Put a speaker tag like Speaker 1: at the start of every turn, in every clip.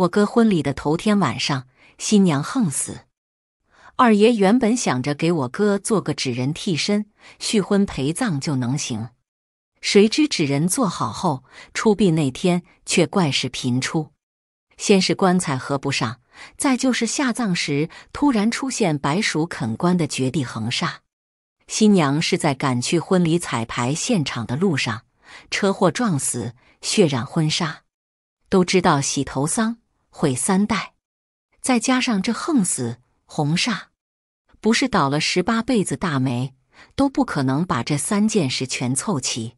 Speaker 1: 我哥婚礼的头天晚上，新娘横死。二爷原本想着给我哥做个纸人替身，续婚陪葬就能行。谁知纸人做好后，出殡那天却怪事频出。先是棺材合不上，再就是下葬时突然出现白鼠啃棺的绝地横煞。新娘是在赶去婚礼彩排现场的路上，车祸撞死，血染婚纱。都知道洗头丧。毁三代，再加上这横死、红煞，不是倒了十八辈子大霉都不可能把这三件事全凑齐。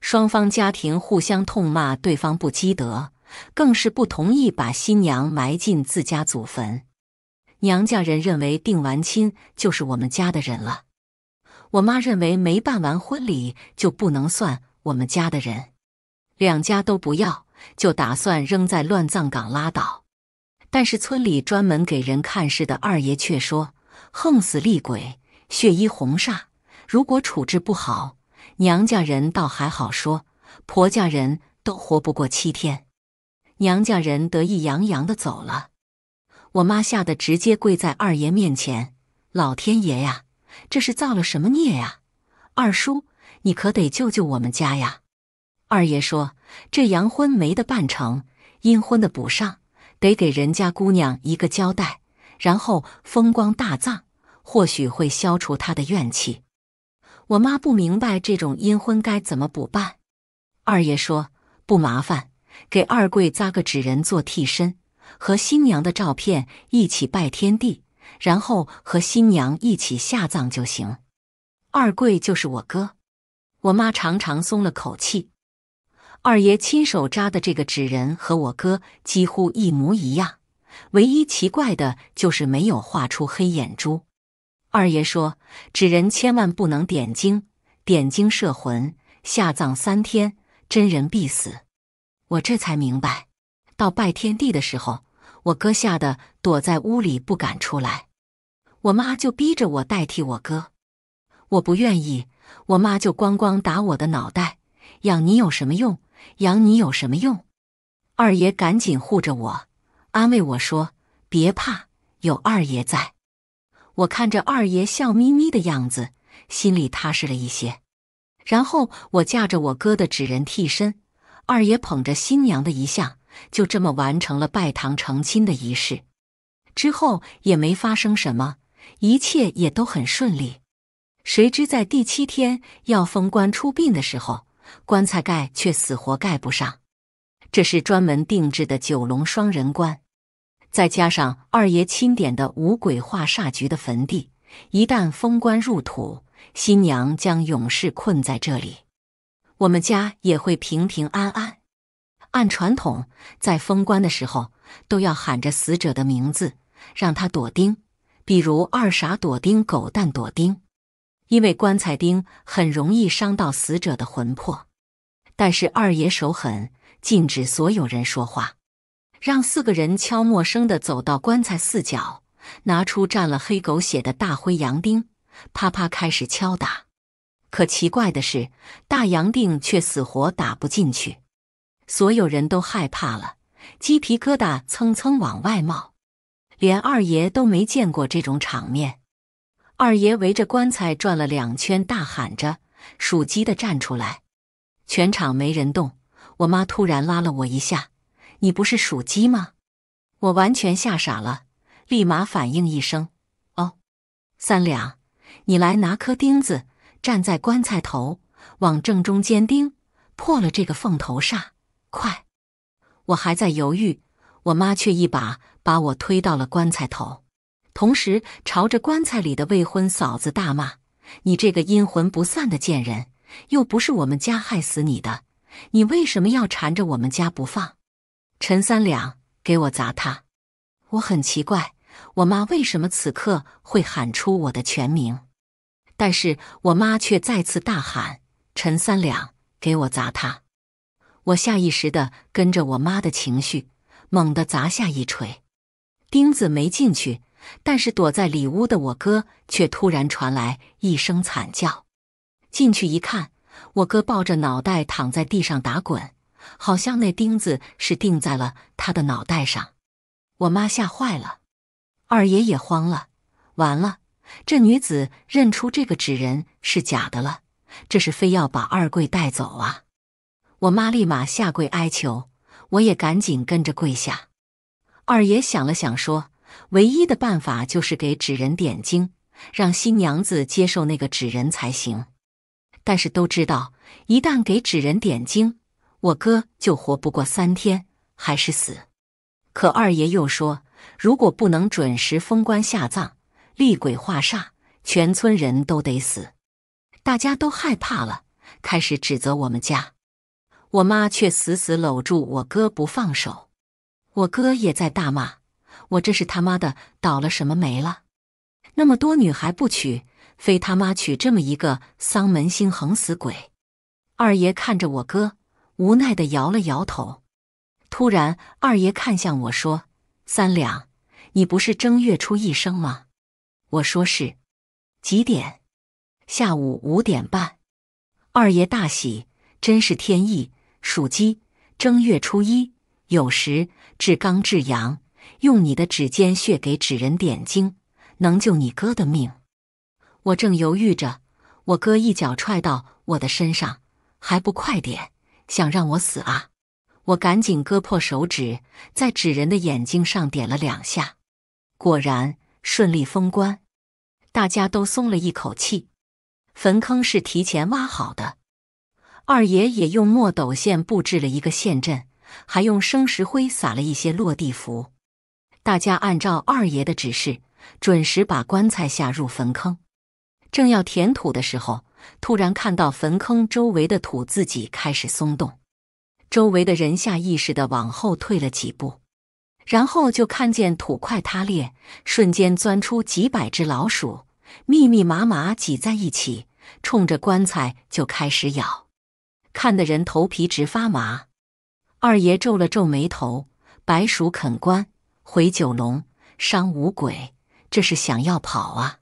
Speaker 1: 双方家庭互相痛骂对方不积德，更是不同意把新娘埋进自家祖坟。娘家人认为定完亲就是我们家的人了，我妈认为没办完婚礼就不能算我们家的人，两家都不要。就打算扔在乱葬岗拉倒，但是村里专门给人看事的二爷却说：“横死厉鬼，血衣红煞，如果处置不好，娘家人倒还好说，婆家人都活不过七天。”娘家人得意洋洋的走了，我妈吓得直接跪在二爷面前：“老天爷呀，这是造了什么孽呀？二叔，你可得救救我们家呀！”二爷说：“这阳婚没得办成，阴婚的补上，得给人家姑娘一个交代，然后风光大葬，或许会消除她的怨气。”我妈不明白这种阴婚该怎么补办。二爷说：“不麻烦，给二贵扎个纸人做替身，和新娘的照片一起拜天地，然后和新娘一起下葬就行。”二贵就是我哥。我妈长长松了口气。二爷亲手扎的这个纸人和我哥几乎一模一样，唯一奇怪的就是没有画出黑眼珠。二爷说：“纸人千万不能点睛，点睛摄魂，下葬三天，真人必死。”我这才明白，到拜天地的时候，我哥吓得躲在屋里不敢出来，我妈就逼着我代替我哥，我不愿意，我妈就咣咣打我的脑袋。养你有什么用？养你有什么用？二爷赶紧护着我，安慰我说：“别怕，有二爷在。”我看着二爷笑眯眯的样子，心里踏实了一些。然后我架着我哥的纸人替身，二爷捧着新娘的遗像，就这么完成了拜堂成亲的仪式。之后也没发生什么，一切也都很顺利。谁知在第七天要封官出殡的时候。棺材盖却死活盖不上，这是专门定制的九龙双人棺，再加上二爷钦点的五鬼化煞局的坟地，一旦封棺入土，新娘将永世困在这里，我们家也会平平安安。按传统，在封棺的时候都要喊着死者的名字，让他躲丁，比如二傻躲丁，狗蛋躲丁。因为棺材钉很容易伤到死者的魂魄，但是二爷手狠，禁止所有人说话，让四个人悄默声的走到棺材四角，拿出蘸了黑狗血的大灰羊钉，啪啪开始敲打。可奇怪的是，大羊钉却死活打不进去，所有人都害怕了，鸡皮疙瘩蹭蹭往外冒，连二爷都没见过这种场面。二爷围着棺材转了两圈，大喊着：“属鸡的站出来！”全场没人动。我妈突然拉了我一下：“你不是属鸡吗？”我完全吓傻了，立马反应一声：“哦。”三两，你来拿颗钉子，站在棺材头，往正中间钉，破了这个凤头煞。快！我还在犹豫，我妈却一把把我推到了棺材头。同时朝着棺材里的未婚嫂子大骂：“你这个阴魂不散的贱人！又不是我们家害死你的，你为什么要缠着我们家不放？”陈三两，给我砸他！我很奇怪，我妈为什么此刻会喊出我的全名，但是我妈却再次大喊：“陈三两，给我砸他！”我下意识的跟着我妈的情绪，猛地砸下一锤，钉子没进去。但是躲在里屋的我哥却突然传来一声惨叫，进去一看，我哥抱着脑袋躺在地上打滚，好像那钉子是钉在了他的脑袋上。我妈吓坏了，二爷也慌了，完了，这女子认出这个纸人是假的了，这是非要把二贵带走啊！我妈立马下跪哀求，我也赶紧跟着跪下。二爷想了想说。唯一的办法就是给纸人点睛，让新娘子接受那个纸人才行。但是都知道，一旦给纸人点睛，我哥就活不过三天，还是死。可二爷又说，如果不能准时封棺下葬，厉鬼化煞，全村人都得死。大家都害怕了，开始指责我们家。我妈却死死搂住我哥不放手，我哥也在大骂。我这是他妈的倒了什么霉了？那么多女孩不娶，非他妈娶这么一个丧门星横死鬼。二爷看着我哥，无奈的摇了摇头。突然，二爷看向我说：“三两，你不是正月初一生吗？”我说：“是。”几点？下午五点半。二爷大喜，真是天意。属鸡，正月初一，酉时，至刚至阳。用你的指尖血给纸人点睛，能救你哥的命。我正犹豫着，我哥一脚踹到我的身上，还不快点？想让我死啊！我赶紧割破手指，在纸人的眼睛上点了两下，果然顺利封棺。大家都松了一口气。坟坑是提前挖好的，二爷也用墨斗线布置了一个陷阵，还用生石灰撒了一些落地符。大家按照二爷的指示，准时把棺材下入坟坑。正要填土的时候，突然看到坟坑周围的土自己开始松动，周围的人下意识的往后退了几步，然后就看见土块塌裂，瞬间钻出几百只老鼠，密密麻麻挤在一起，冲着棺材就开始咬，看得人头皮直发麻。二爷皱了皱眉头：“白鼠啃棺。”回九龙伤五鬼，这是想要跑啊！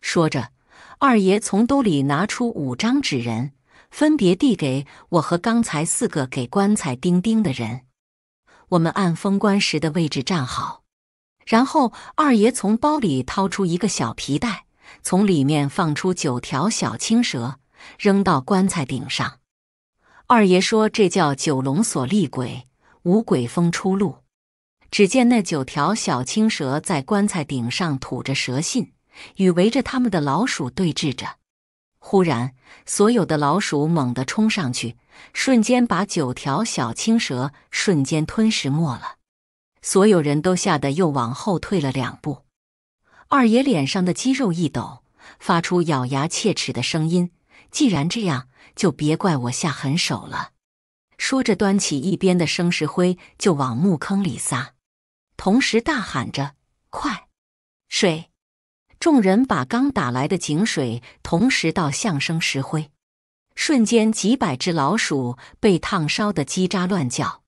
Speaker 1: 说着，二爷从兜里拿出五张纸人，分别递给我和刚才四个给棺材钉钉的人。我们按封棺时的位置站好，然后二爷从包里掏出一个小皮袋，从里面放出九条小青蛇，扔到棺材顶上。二爷说：“这叫九龙锁厉鬼，五鬼封出路。”只见那九条小青蛇在棺材顶上吐着蛇信，与围着它们的老鼠对峙着。忽然，所有的老鼠猛地冲上去，瞬间把九条小青蛇瞬间吞噬没了。所有人都吓得又往后退了两步。二爷脸上的肌肉一抖，发出咬牙切齿的声音：“既然这样，就别怪我下狠手了。”说着，端起一边的生石灰就往墓坑里撒。同时大喊着：“快！水！”众人把刚打来的井水同时倒向生石灰，瞬间几百只老鼠被烫烧的叽喳乱叫。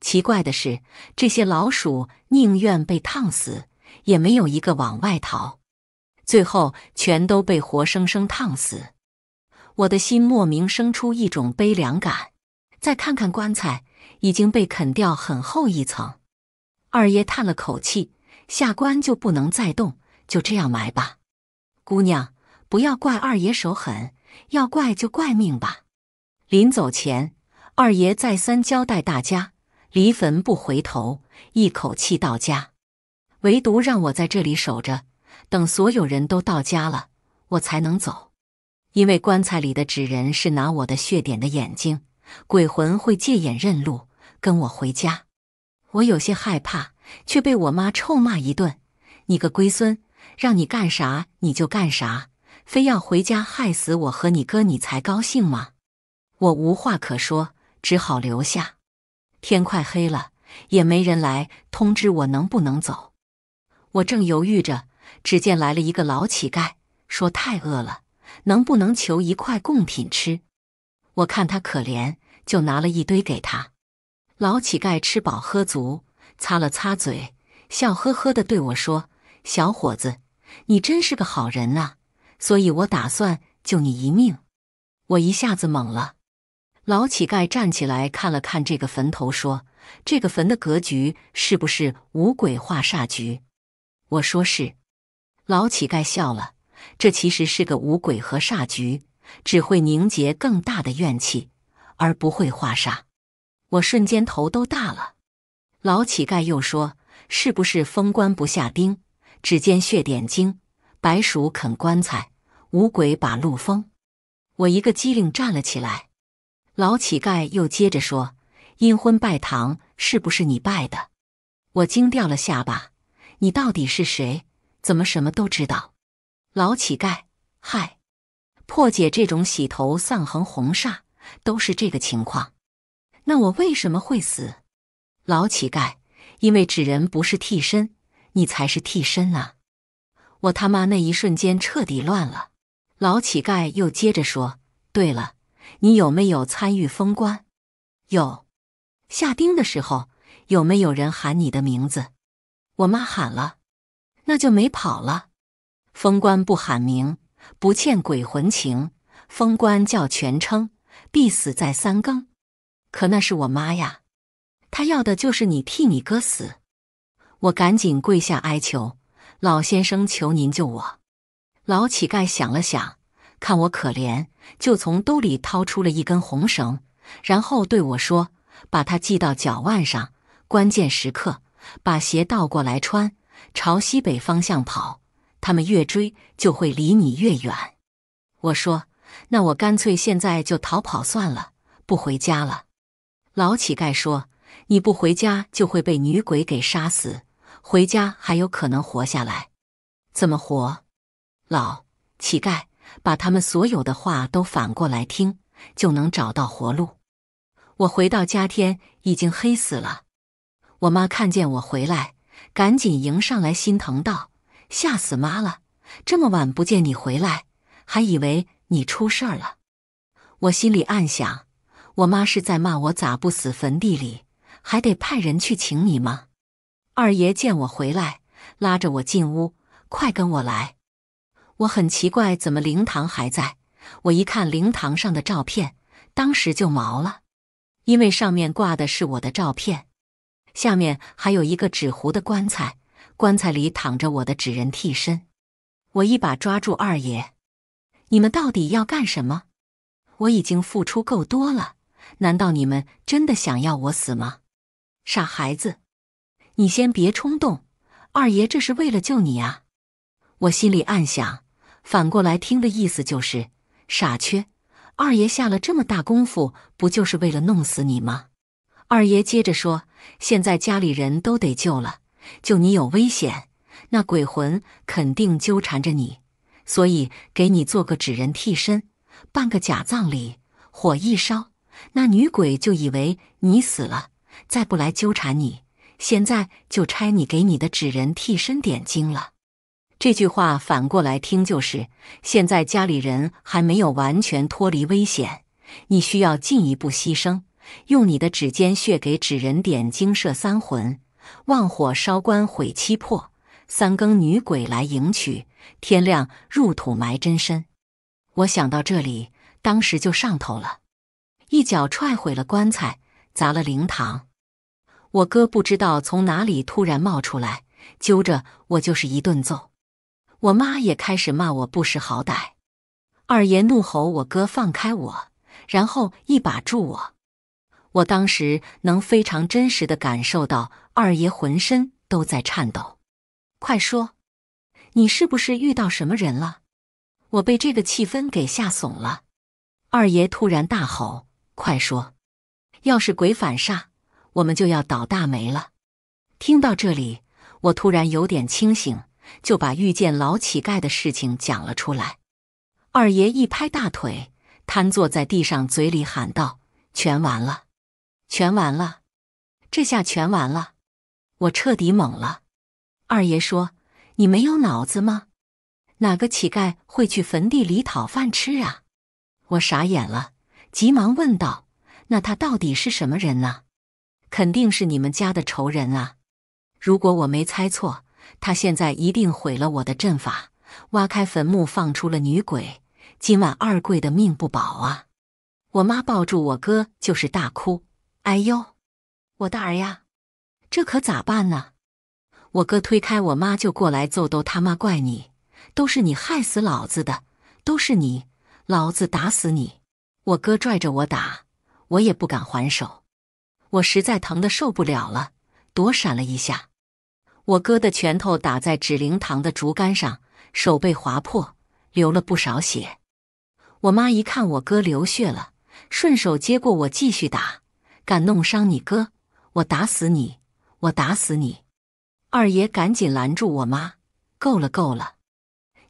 Speaker 1: 奇怪的是，这些老鼠宁愿被烫死，也没有一个往外逃。最后全都被活生生烫死。我的心莫名生出一种悲凉感。再看看棺材，已经被啃掉很厚一层。二爷叹了口气，下官就不能再动，就这样埋吧。姑娘，不要怪二爷手狠，要怪就怪命吧。临走前，二爷再三交代大家：离坟不回头，一口气到家。唯独让我在这里守着，等所有人都到家了，我才能走。因为棺材里的纸人是拿我的血点的眼睛，鬼魂会借眼认路，跟我回家。我有些害怕，却被我妈臭骂一顿：“你个龟孙，让你干啥你就干啥，非要回家害死我和你哥你才高兴吗？”我无话可说，只好留下。天快黑了，也没人来通知我能不能走。我正犹豫着，只见来了一个老乞丐，说太饿了，能不能求一块贡品吃？我看他可怜，就拿了一堆给他。老乞丐吃饱喝足，擦了擦嘴，笑呵呵的对我说：“小伙子，你真是个好人啊！所以我打算救你一命。”我一下子懵了。老乞丐站起来看了看这个坟头，说：“这个坟的格局是不是五鬼化煞局？”我说：“是。”老乞丐笑了：“这其实是个五鬼和煞局，只会凝结更大的怨气，而不会化煞。”我瞬间头都大了。老乞丐又说：“是不是封棺不下钉，只见血点睛，白鼠啃棺材，五鬼把路封？”我一个机灵站了起来。老乞丐又接着说：“阴婚拜堂是不是你拜的？”我惊掉了下巴：“你到底是谁？怎么什么都知道？”老乞丐：“嗨，破解这种洗头丧横红煞都是这个情况。”那我为什么会死？老乞丐，因为纸人不是替身，你才是替身啊！我他妈那一瞬间彻底乱了。老乞丐又接着说：“对了，你有没有参与封官？有，下钉的时候有没有人喊你的名字？我妈喊了，那就没跑了。封官不喊名，不欠鬼魂情。封官叫全称，必死在三更。”可那是我妈呀，她要的就是你替你哥死。我赶紧跪下哀求老先生：“求您救我！”老乞丐想了想，看我可怜，就从兜里掏出了一根红绳，然后对我说：“把它系到脚腕上，关键时刻把鞋倒过来穿，朝西北方向跑。他们越追，就会离你越远。”我说：“那我干脆现在就逃跑算了，不回家了。”老乞丐说：“你不回家就会被女鬼给杀死，回家还有可能活下来。怎么活？”老乞丐把他们所有的话都反过来听，就能找到活路。我回到家，天已经黑死了。我妈看见我回来，赶紧迎上来，心疼道：“吓死妈了！这么晚不见你回来，还以为你出事儿了。”我心里暗想。我妈是在骂我咋不死坟地里，还得派人去请你吗？二爷见我回来，拉着我进屋，快跟我来。我很奇怪，怎么灵堂还在？我一看灵堂上的照片，当时就毛了，因为上面挂的是我的照片，下面还有一个纸糊的棺材，棺材里躺着我的纸人替身。我一把抓住二爷：“你们到底要干什么？我已经付出够多了。”难道你们真的想要我死吗，傻孩子，你先别冲动。二爷这是为了救你啊，我心里暗想。反过来听的意思就是，傻缺，二爷下了这么大功夫，不就是为了弄死你吗？二爷接着说：“现在家里人都得救了，就你有危险，那鬼魂肯定纠缠着你，所以给你做个纸人替身，办个假葬礼，火一烧。”那女鬼就以为你死了，再不来纠缠你，现在就拆你给你的纸人替身点睛了。这句话反过来听就是：现在家里人还没有完全脱离危险，你需要进一步牺牲，用你的指尖血给纸人点睛，射三魂，旺火烧棺，毁七魄，三更女鬼来迎娶，天亮入土埋真身。我想到这里，当时就上头了。一脚踹毁了棺材，砸了灵堂。我哥不知道从哪里突然冒出来，揪着我就是一顿揍。我妈也开始骂我不识好歹。二爷怒吼：“我哥，放开我！”然后一把住我。我当时能非常真实的感受到，二爷浑身都在颤抖。快说，你是不是遇到什么人了？我被这个气氛给吓怂了。二爷突然大吼。快说！要是鬼反煞，我们就要倒大霉了。听到这里，我突然有点清醒，就把遇见老乞丐的事情讲了出来。二爷一拍大腿，瘫坐在地上，嘴里喊道：“全完了，全完了，这下全完了！”我彻底懵了。二爷说：“你没有脑子吗？哪个乞丐会去坟地里讨饭吃啊？”我傻眼了。急忙问道：“那他到底是什么人呢？肯定是你们家的仇人啊！如果我没猜错，他现在一定毁了我的阵法，挖开坟墓放出了女鬼。今晚二贵的命不保啊！我妈抱住我哥就是大哭，哎呦，我大儿呀，这可咋办呢？我哥推开我妈就过来揍，都他妈怪你，都是你害死老子的，都是你，老子打死你！”我哥拽着我打，我也不敢还手。我实在疼得受不了了，躲闪了一下。我哥的拳头打在纸灵堂的竹竿上，手被划破，流了不少血。我妈一看我哥流血了，顺手接过我继续打：“敢弄伤你哥，我打死你！我打死你！”二爷赶紧拦住我妈：“够了，够了！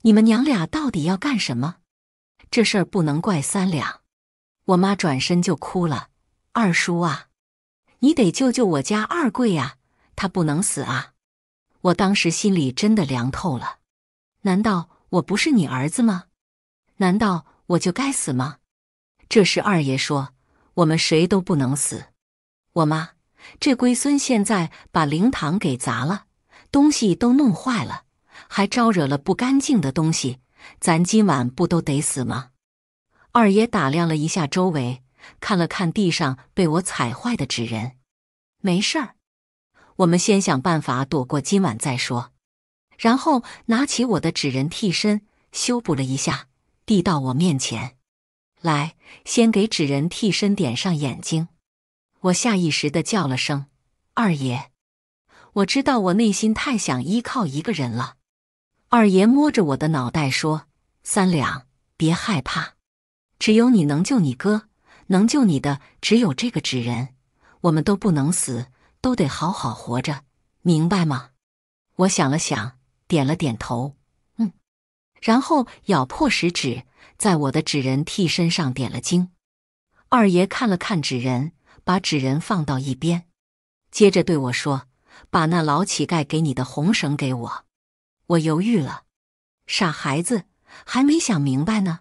Speaker 1: 你们娘俩到底要干什么？这事儿不能怪三两。”我妈转身就哭了：“二叔啊，你得救救我家二贵啊，他不能死啊！”我当时心里真的凉透了。难道我不是你儿子吗？难道我就该死吗？这时二爷说：“我们谁都不能死。”我妈，这龟孙现在把灵堂给砸了，东西都弄坏了，还招惹了不干净的东西，咱今晚不都得死吗？二爷打量了一下周围，看了看地上被我踩坏的纸人，没事儿。我们先想办法躲过今晚再说。然后拿起我的纸人替身，修补了一下，递到我面前。来，先给纸人替身点上眼睛。我下意识的叫了声“二爷”，我知道我内心太想依靠一个人了。二爷摸着我的脑袋说：“三两，别害怕。”只有你能救你哥，能救你的只有这个纸人。我们都不能死，都得好好活着，明白吗？我想了想，点了点头，嗯。然后咬破食指，在我的纸人替身上点了睛。二爷看了看纸人，把纸人放到一边，接着对我说：“把那老乞丐给你的红绳给我。”我犹豫了，傻孩子，还没想明白呢。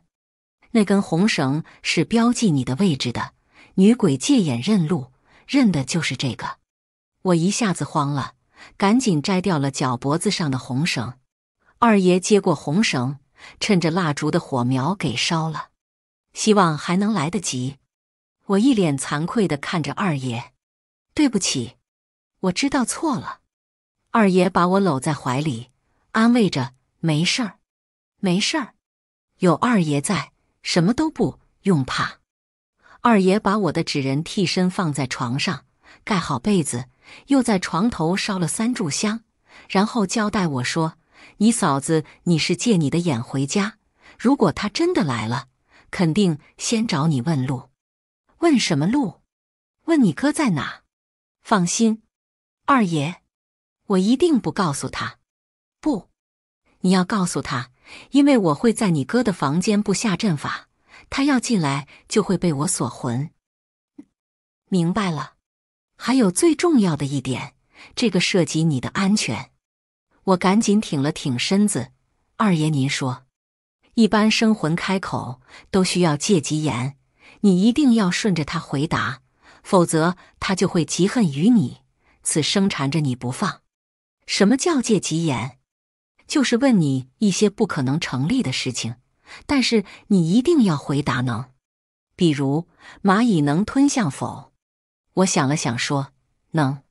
Speaker 1: 那根红绳是标记你的位置的，女鬼借眼认路，认的就是这个。我一下子慌了，赶紧摘掉了脚脖子上的红绳。二爷接过红绳，趁着蜡烛的火苗给烧了，希望还能来得及。我一脸惭愧的看着二爷，对不起，我知道错了。二爷把我搂在怀里，安慰着：“没事儿，没事儿，有二爷在。”什么都不用怕，二爷把我的纸人替身放在床上，盖好被子，又在床头烧了三炷香，然后交代我说：“你嫂子，你是借你的眼回家。如果她真的来了，肯定先找你问路。问什么路？问你哥在哪。放心，二爷，我一定不告诉他。不，你要告诉他。”因为我会在你哥的房间布下阵法，他要进来就会被我锁魂。明白了。还有最重要的一点，这个涉及你的安全。我赶紧挺了挺身子。二爷，您说，一般生魂开口都需要借吉言，你一定要顺着他回答，否则他就会嫉恨于你，此生缠着你不放。什么叫借吉言？就是问你一些不可能成立的事情，但是你一定要回答能。比如蚂蚁能吞象否？我想了想说能。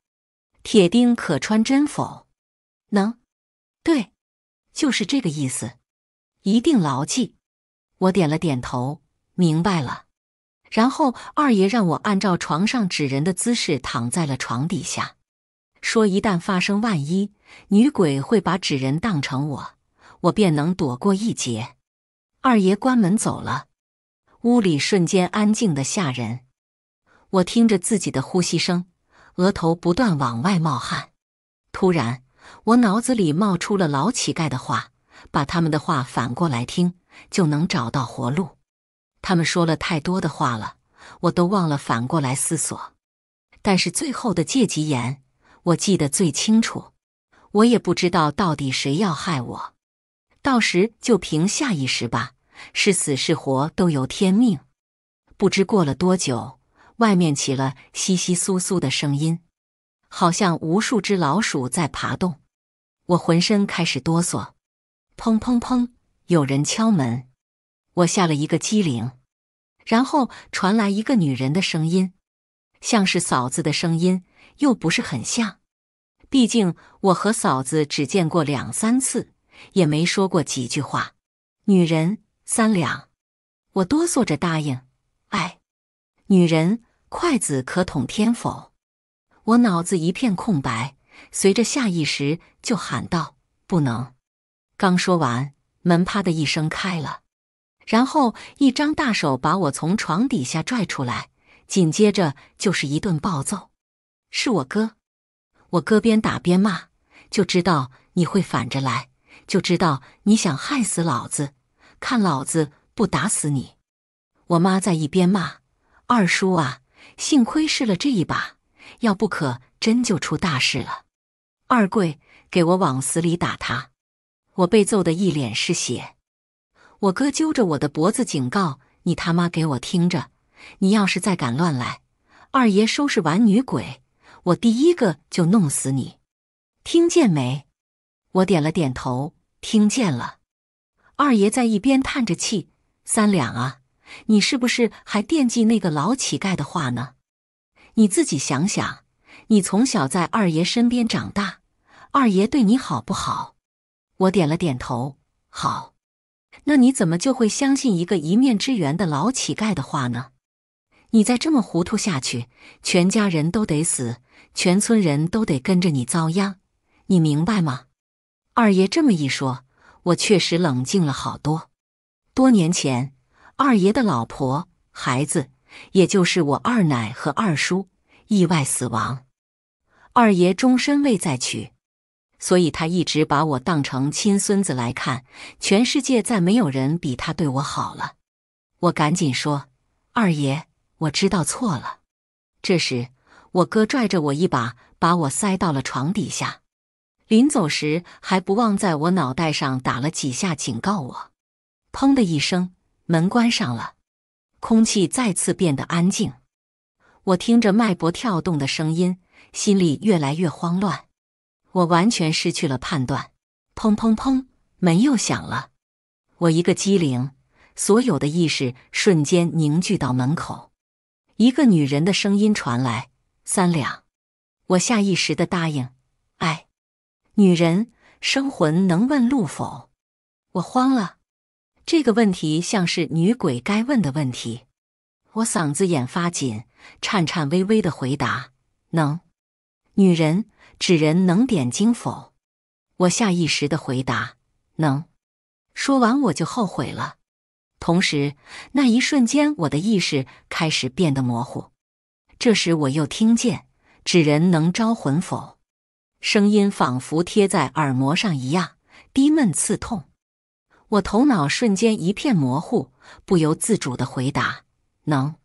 Speaker 1: 铁钉可穿针否？能。对，就是这个意思，一定牢记。我点了点头，明白了。然后二爷让我按照床上纸人的姿势躺在了床底下。说一旦发生万一，女鬼会把纸人当成我，我便能躲过一劫。二爷关门走了，屋里瞬间安静的吓人。我听着自己的呼吸声，额头不断往外冒汗。突然，我脑子里冒出了老乞丐的话：把他们的话反过来听，就能找到活路。他们说了太多的话了，我都忘了反过来思索。但是最后的借机言。我记得最清楚，我也不知道到底谁要害我，到时就凭下意识吧，是死是活都由天命。不知过了多久，外面起了窸窸窣窣的声音，好像无数只老鼠在爬动。我浑身开始哆嗦，砰砰砰，有人敲门。我吓了一个机灵，然后传来一个女人的声音，像是嫂子的声音。又不是很像，毕竟我和嫂子只见过两三次，也没说过几句话。女人三两，我哆嗦着答应。哎，女人，筷子可捅天否？我脑子一片空白，随着下意识就喊道：“不能！”刚说完，门啪的一声开了，然后一张大手把我从床底下拽出来，紧接着就是一顿暴揍。是我哥，我哥边打边骂，就知道你会反着来，就知道你想害死老子，看老子不打死你！我妈在一边骂：“二叔啊，幸亏试了这一把，要不可真就出大事了。”二贵，给我往死里打他！我被揍得一脸是血，我哥揪着我的脖子警告：“你他妈给我听着，你要是再敢乱来，二爷收拾完女鬼。”我第一个就弄死你，听见没？我点了点头，听见了。二爷在一边叹着气：“三两啊，你是不是还惦记那个老乞丐的话呢？你自己想想，你从小在二爷身边长大，二爷对你好不好？”我点了点头，好。那你怎么就会相信一个一面之缘的老乞丐的话呢？你再这么糊涂下去，全家人都得死。全村人都得跟着你遭殃，你明白吗？二爷这么一说，我确实冷静了好多。多年前，二爷的老婆、孩子，也就是我二奶和二叔，意外死亡。二爷终身未再娶，所以他一直把我当成亲孙子来看。全世界再没有人比他对我好了。我赶紧说：“二爷，我知道错了。”这时。我哥拽着我一把，把我塞到了床底下，临走时还不忘在我脑袋上打了几下，警告我。砰的一声，门关上了，空气再次变得安静。我听着脉搏跳动的声音，心里越来越慌乱，我完全失去了判断。砰砰砰，门又响了，我一个机灵，所有的意识瞬间凝聚到门口。一个女人的声音传来。三两，我下意识的答应。哎，女人生魂能问路否？我慌了。这个问题像是女鬼该问的问题。我嗓子眼发紧，颤颤巍巍的回答：“能。”女人纸人能点睛否？我下意识的回答：“能。”说完我就后悔了。同时，那一瞬间，我的意识开始变得模糊。这时我又听见：“纸人能招魂否？”声音仿佛贴在耳膜上一样，低闷刺痛。我头脑瞬间一片模糊，不由自主的回答：“能。”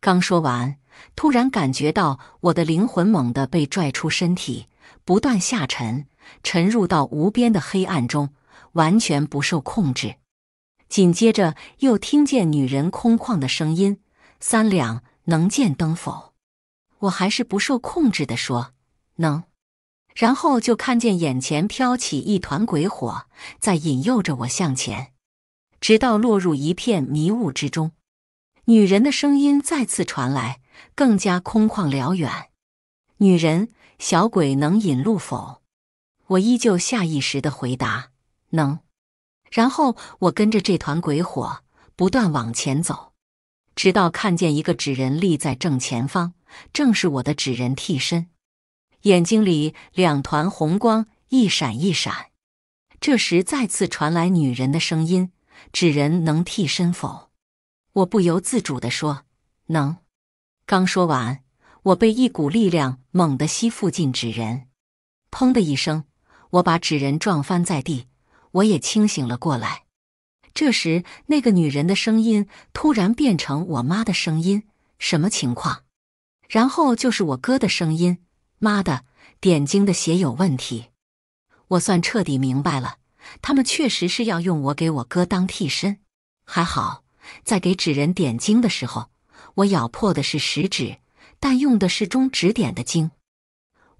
Speaker 1: 刚说完，突然感觉到我的灵魂猛地被拽出身体，不断下沉，沉入到无边的黑暗中，完全不受控制。紧接着又听见女人空旷的声音：“三两能见灯否？”我还是不受控制的说：“能。”然后就看见眼前飘起一团鬼火，在引诱着我向前，直到落入一片迷雾之中。女人的声音再次传来，更加空旷辽远：“女人，小鬼能引路否？”我依旧下意识的回答：“能。”然后我跟着这团鬼火不断往前走。直到看见一个纸人立在正前方，正是我的纸人替身，眼睛里两团红光一闪一闪。这时再次传来女人的声音：“纸人能替身否？”我不由自主地说：“能。”刚说完，我被一股力量猛地吸附近纸人，砰的一声，我把纸人撞翻在地，我也清醒了过来。这时，那个女人的声音突然变成我妈的声音，什么情况？然后就是我哥的声音。妈的，点睛的血有问题，我算彻底明白了。他们确实是要用我给我哥当替身。还好，在给纸人点睛的时候，我咬破的是食指，但用的是中指点的睛。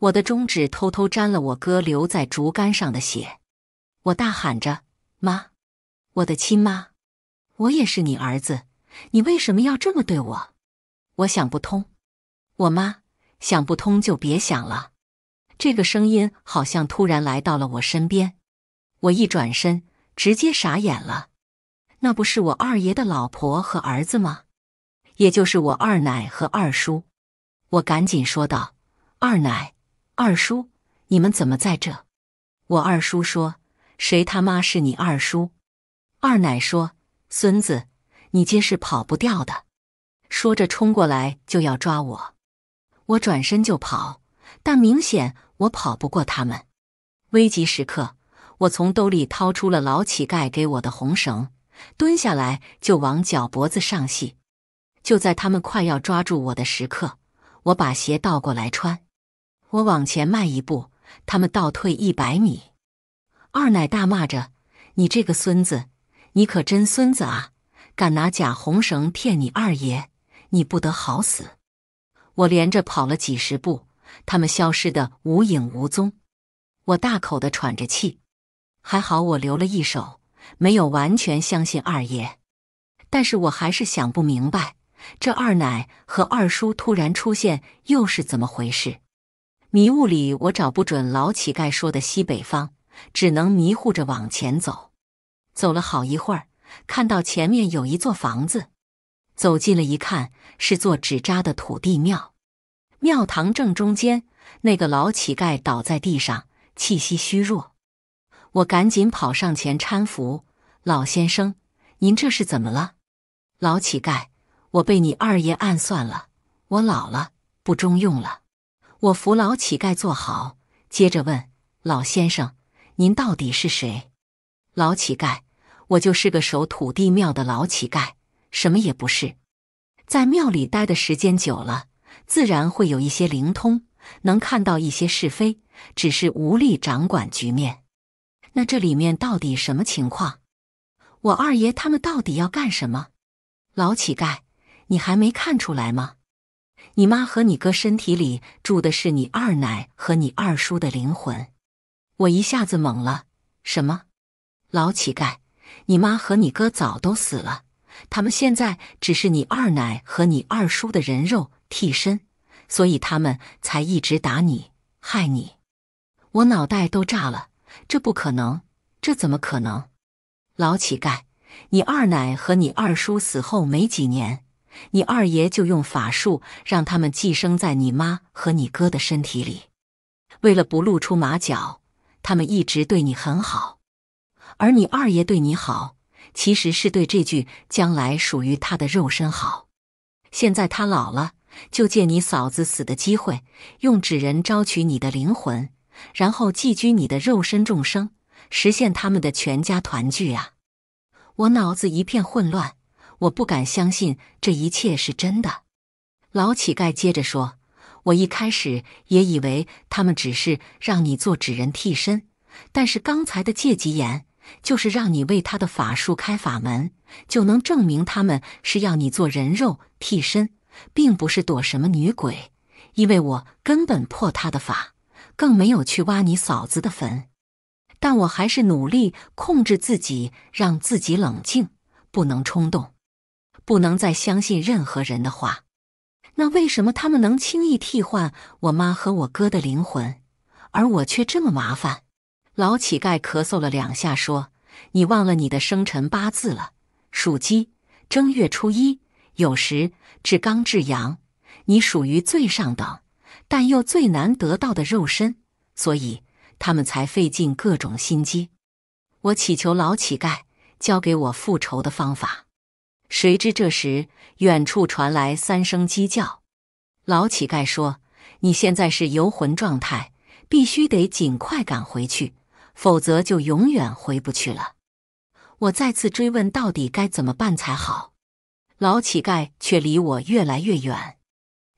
Speaker 1: 我的中指偷偷沾了我哥留在竹竿上的血，我大喊着：“妈！”我的亲妈，我也是你儿子，你为什么要这么对我？我想不通。我妈想不通就别想了。这个声音好像突然来到了我身边，我一转身，直接傻眼了。那不是我二爷的老婆和儿子吗？也就是我二奶和二叔。我赶紧说道：“二奶，二叔，你们怎么在这？”我二叔说：“谁他妈是你二叔？”二奶说：“孙子，你今是跑不掉的。”说着冲过来就要抓我，我转身就跑，但明显我跑不过他们。危急时刻，我从兜里掏出了老乞丐给我的红绳，蹲下来就往脚脖子上系。就在他们快要抓住我的时刻，我把鞋倒过来穿，我往前迈一步，他们倒退一百米。二奶大骂着：“你这个孙子！”你可真孙子啊！敢拿假红绳骗你二爷，你不得好死！我连着跑了几十步，他们消失的无影无踪。我大口的喘着气，还好我留了一手，没有完全相信二爷。但是我还是想不明白，这二奶和二叔突然出现又是怎么回事？迷雾里我找不准老乞丐说的西北方，只能迷糊着往前走。走了好一会儿，看到前面有一座房子，走近了一看，是座纸扎的土地庙。庙堂正中间，那个老乞丐倒在地上，气息虚弱。我赶紧跑上前搀扶老先生：“您这是怎么了？”老乞丐：“我被你二爷暗算了。我老了，不中用了。”我扶老乞丐坐好，接着问老先生：“您到底是谁？”老乞丐。我就是个守土地庙的老乞丐，什么也不是。在庙里待的时间久了，自然会有一些灵通，能看到一些是非，只是无力掌管局面。那这里面到底什么情况？我二爷他们到底要干什么？老乞丐，你还没看出来吗？你妈和你哥身体里住的是你二奶和你二叔的灵魂。我一下子懵了。什么？老乞丐？你妈和你哥早都死了，他们现在只是你二奶和你二叔的人肉替身，所以他们才一直打你、害你。我脑袋都炸了，这不可能，这怎么可能？老乞丐，你二奶和你二叔死后没几年，你二爷就用法术让他们寄生在你妈和你哥的身体里，为了不露出马脚，他们一直对你很好。而你二爷对你好，其实是对这具将来属于他的肉身好。现在他老了，就借你嫂子死的机会，用纸人招取你的灵魂，然后寄居你的肉身众生，实现他们的全家团聚啊！我脑子一片混乱，我不敢相信这一切是真的。老乞丐接着说：“我一开始也以为他们只是让你做纸人替身，但是刚才的借吉言。”就是让你为他的法术开法门，就能证明他们是要你做人肉替身，并不是躲什么女鬼。因为我根本破他的法，更没有去挖你嫂子的坟。但我还是努力控制自己，让自己冷静，不能冲动，不能再相信任何人的话。那为什么他们能轻易替换我妈和我哥的灵魂，而我却这么麻烦？老乞丐咳嗽了两下，说：“你忘了你的生辰八字了？属鸡，正月初一，酉时，至刚至阳。你属于最上等，但又最难得到的肉身，所以他们才费尽各种心机。”我乞求老乞丐教给我复仇的方法。谁知这时远处传来三声鸡叫。老乞丐说：“你现在是游魂状态，必须得尽快赶回去。”否则就永远回不去了。我再次追问，到底该怎么办才好？老乞丐却离我越来越远，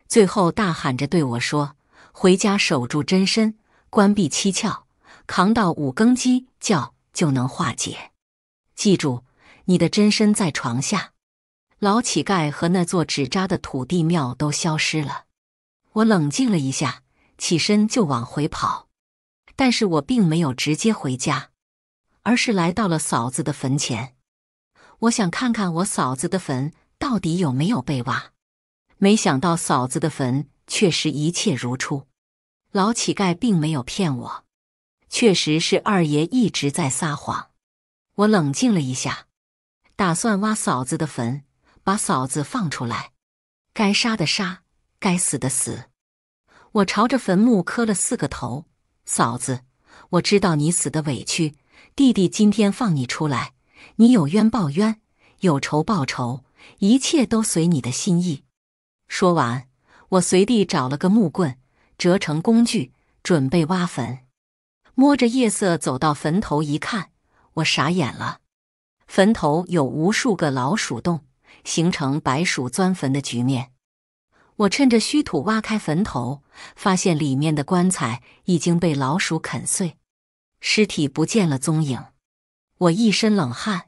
Speaker 1: 最后大喊着对我说：“回家守住真身，关闭七窍，扛到五更鸡叫就能化解。记住，你的真身在床下。”老乞丐和那座纸扎的土地庙都消失了。我冷静了一下，起身就往回跑。但是我并没有直接回家，而是来到了嫂子的坟前。我想看看我嫂子的坟到底有没有被挖。没想到嫂子的坟确实一切如初，老乞丐并没有骗我，确实是二爷一直在撒谎。我冷静了一下，打算挖嫂子的坟，把嫂子放出来。该杀的杀，该死的死。我朝着坟墓磕了四个头。嫂子，我知道你死的委屈。弟弟今天放你出来，你有冤报冤，有仇报仇，一切都随你的心意。说完，我随地找了个木棍，折成工具，准备挖坟。摸着夜色走到坟头一看，我傻眼了，坟头有无数个老鼠洞，形成白鼠钻坟的局面。我趁着虚土挖开坟头，发现里面的棺材已经被老鼠啃碎，尸体不见了踪影。我一身冷汗。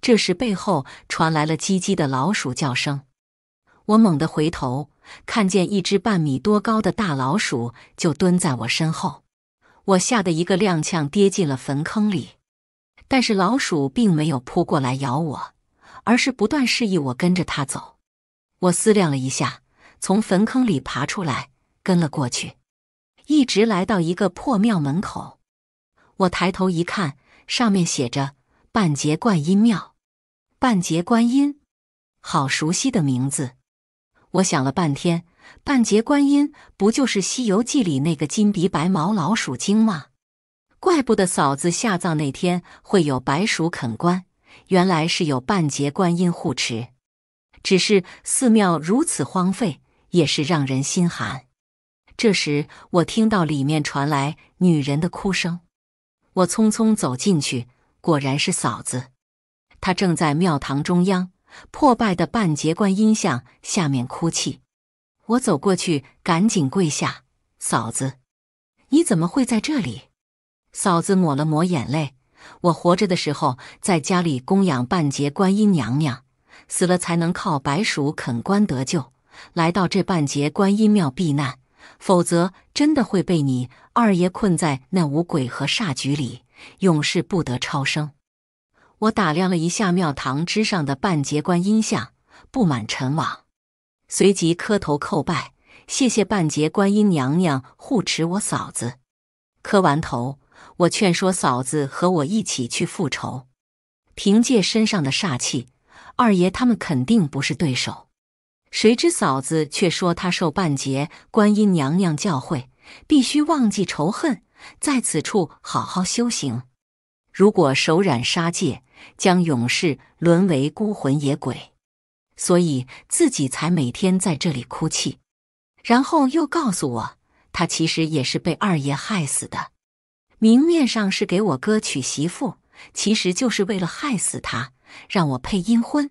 Speaker 1: 这时，背后传来了叽叽的老鼠叫声。我猛地回头，看见一只半米多高的大老鼠就蹲在我身后。我吓得一个踉跄，跌进了坟坑里。但是老鼠并没有扑过来咬我，而是不断示意我跟着它走。我思量了一下。从坟坑里爬出来，跟了过去，一直来到一个破庙门口。我抬头一看，上面写着“半截观音庙”。半截观音，好熟悉的名字！我想了半天，半截观音不就是《西游记》里那个金鼻白毛老鼠精吗？怪不得嫂子下葬那天会有白鼠啃棺，原来是有半截观音护持。只是寺庙如此荒废。也是让人心寒。这时，我听到里面传来女人的哭声，我匆匆走进去，果然是嫂子，她正在庙堂中央破败的半截观音像下面哭泣。我走过去，赶紧跪下：“嫂子，你怎么会在这里？”嫂子抹了抹眼泪：“我活着的时候，在家里供养半截观音娘娘，死了才能靠白鼠啃棺得救。”来到这半截观音庙避难，否则真的会被你二爷困在那五鬼和煞局里，永世不得超生。我打量了一下庙堂之上的半截观音像，布满尘网，随即磕头叩拜，谢谢半截观音娘娘护持我嫂子。磕完头，我劝说嫂子和我一起去复仇。凭借身上的煞气，二爷他们肯定不是对手。谁知嫂子却说，她受半截观音娘娘教诲，必须忘记仇恨，在此处好好修行。如果手染杀戒，将永世沦为孤魂野鬼，所以自己才每天在这里哭泣。然后又告诉我，她其实也是被二爷害死的，明面上是给我哥娶媳妇，其实就是为了害死他，让我配阴婚。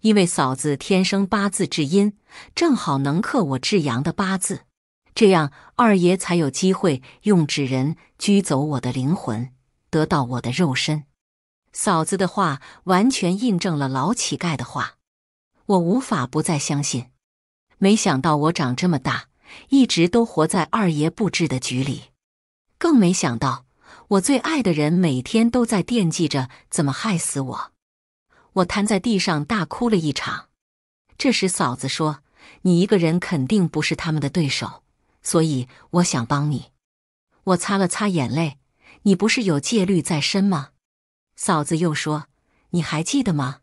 Speaker 1: 因为嫂子天生八字至阴，正好能克我至阳的八字，这样二爷才有机会用纸人拘走我的灵魂，得到我的肉身。嫂子的话完全印证了老乞丐的话，我无法不再相信。没想到我长这么大，一直都活在二爷布置的局里，更没想到我最爱的人每天都在惦记着怎么害死我。我瘫在地上大哭了一场，这时嫂子说：“你一个人肯定不是他们的对手，所以我想帮你。”我擦了擦眼泪：“你不是有戒律在身吗？”嫂子又说：“你还记得吗？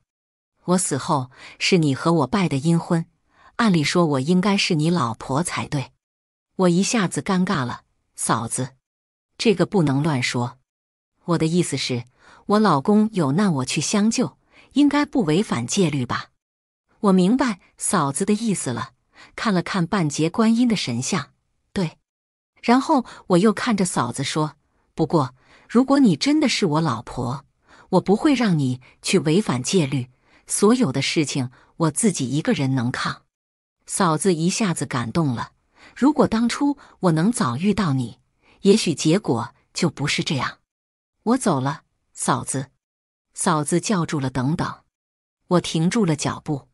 Speaker 1: 我死后是你和我拜的阴婚，按理说我应该是你老婆才对。”我一下子尴尬了：“嫂子，这个不能乱说。我的意思是，我老公有难，我去相救。”应该不违反戒律吧？我明白嫂子的意思了。看了看半截观音的神像，对。然后我又看着嫂子说：“不过，如果你真的是我老婆，我不会让你去违反戒律。所有的事情我自己一个人能扛。”嫂子一下子感动了。如果当初我能早遇到你，也许结果就不是这样。我走了，嫂子。嫂子叫住了，等等，我停住了脚步。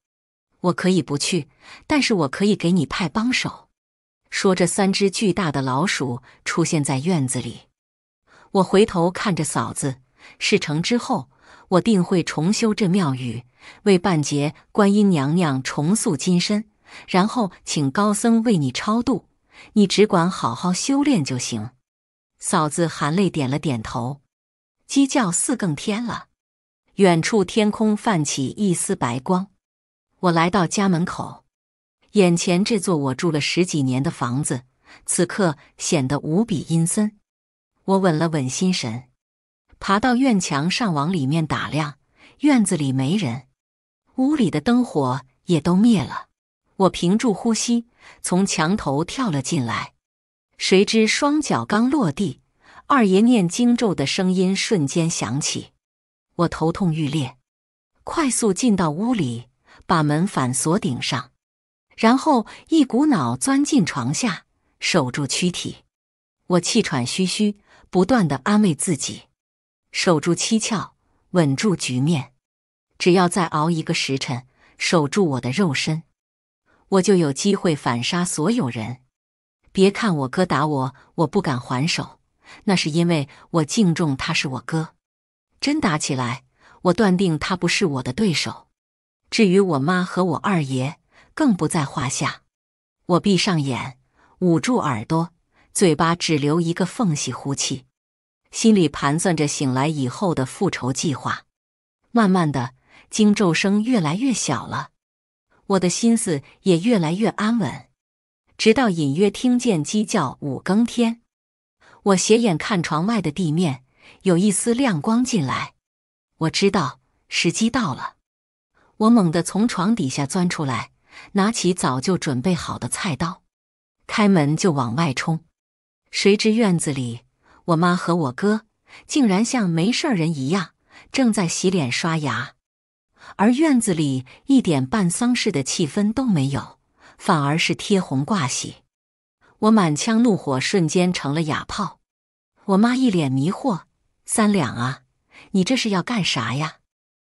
Speaker 1: 我可以不去，但是我可以给你派帮手。说着，三只巨大的老鼠出现在院子里。我回头看着嫂子，事成之后，我定会重修这庙宇，为半截观音娘娘重塑金身，然后请高僧为你超度。你只管好好修炼就行。嫂子含泪点了点头。鸡叫四更天了。远处天空泛起一丝白光，我来到家门口，眼前这座我住了十几年的房子，此刻显得无比阴森。我稳了稳心神，爬到院墙上往里面打量，院子里没人，屋里的灯火也都灭了。我屏住呼吸，从墙头跳了进来，谁知双脚刚落地，二爷念经咒的声音瞬间响起。我头痛欲裂，快速进到屋里，把门反锁顶上，然后一股脑钻进床下，守住躯体。我气喘吁吁，不断的安慰自己：守住七窍，稳住局面。只要再熬一个时辰，守住我的肉身，我就有机会反杀所有人。别看我哥打我，我不敢还手，那是因为我敬重他是我哥。真打起来，我断定他不是我的对手。至于我妈和我二爷，更不在话下。我闭上眼，捂住耳朵，嘴巴只留一个缝隙呼气，心里盘算着醒来以后的复仇计划。慢慢的，惊咒声越来越小了，我的心思也越来越安稳。直到隐约听见鸡叫五更天，我斜眼看窗外的地面。有一丝亮光进来，我知道时机到了。我猛地从床底下钻出来，拿起早就准备好的菜刀，开门就往外冲。谁知院子里，我妈和我哥竟然像没事人一样，正在洗脸刷牙，而院子里一点办丧事的气氛都没有，反而是贴红挂喜。我满腔怒火瞬间成了哑炮。我妈一脸迷惑。三两啊！你这是要干啥呀？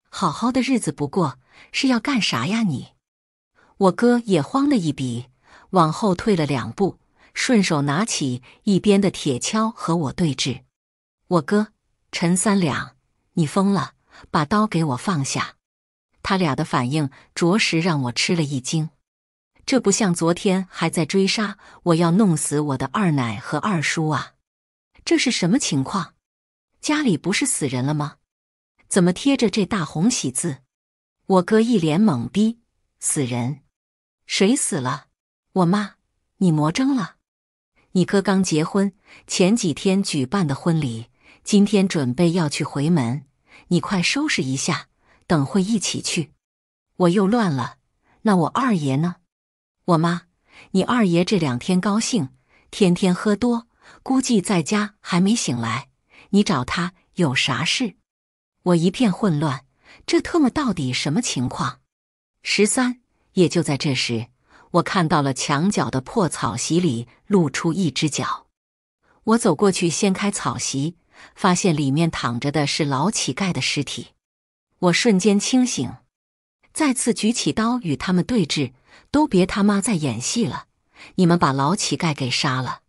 Speaker 1: 好好的日子不过，是要干啥呀你？我哥也慌了一笔，往后退了两步，顺手拿起一边的铁锹和我对峙。我哥陈三两，你疯了？把刀给我放下！他俩的反应着实让我吃了一惊。这不像昨天还在追杀我要弄死我的二奶和二叔啊！这是什么情况？家里不是死人了吗？怎么贴着这大红喜字？我哥一脸懵逼。死人？谁死了？我妈，你魔怔了？你哥刚结婚，前几天举办的婚礼，今天准备要去回门，你快收拾一下，等会一起去。我又乱了。那我二爷呢？我妈，你二爷这两天高兴，天天喝多，估计在家还没醒来。你找他有啥事？我一片混乱，这特么到底什么情况？十三，也就在这时，我看到了墙角的破草席里露出一只脚，我走过去掀开草席，发现里面躺着的是老乞丐的尸体。我瞬间清醒，再次举起刀与他们对峙，都别他妈再演戏了，你们把老乞丐给杀了。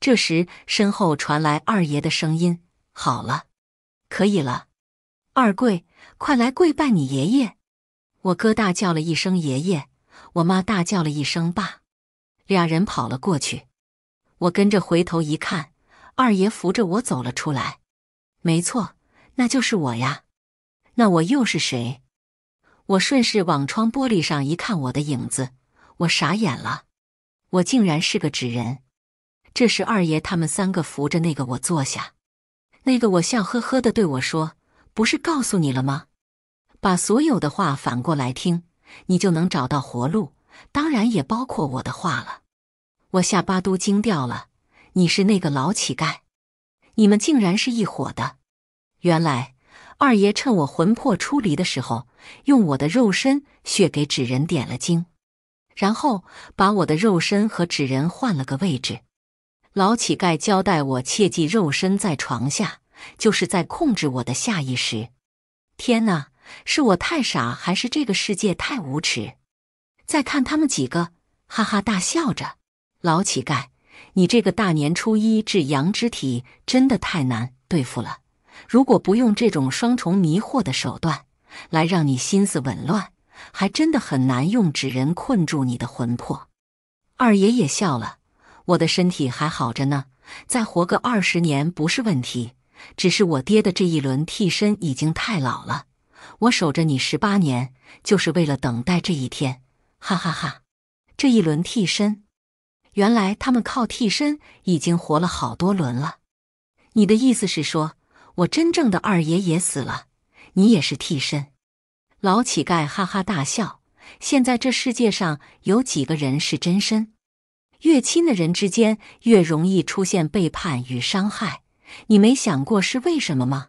Speaker 1: 这时，身后传来二爷的声音。好了，可以了，二贵，快来跪拜你爷爷！我哥大叫了一声“爷爷”，我妈大叫了一声“爸”，俩人跑了过去。我跟着回头一看，二爷扶着我走了出来。没错，那就是我呀。那我又是谁？我顺势往窗玻璃上一看，我的影子，我傻眼了，我竟然是个纸人。这时，二爷他们三个扶着那个我坐下。那个，我笑呵呵的对我说：“不是告诉你了吗？把所有的话反过来听，你就能找到活路。当然也包括我的话了。”我下巴都惊掉了！你是那个老乞丐？你们竟然是一伙的！原来二爷趁我魂魄出离的时候，用我的肉身血给纸人点了精，然后把我的肉身和纸人换了个位置。老乞丐交代我切记肉身在床下，就是在控制我的下意识。天哪，是我太傻，还是这个世界太无耻？再看他们几个，哈哈大笑着。老乞丐，你这个大年初一至阳之体真的太难对付了。如果不用这种双重迷惑的手段来让你心思紊乱，还真的很难用纸人困住你的魂魄。二爷也笑了。我的身体还好着呢，再活个二十年不是问题。只是我爹的这一轮替身已经太老了，我守着你十八年就是为了等待这一天。哈哈哈，这一轮替身，原来他们靠替身已经活了好多轮了。你的意思是说我真正的二爷也死了，你也是替身？老乞丐哈哈大笑。现在这世界上有几个人是真身？越亲的人之间越容易出现背叛与伤害，你没想过是为什么吗？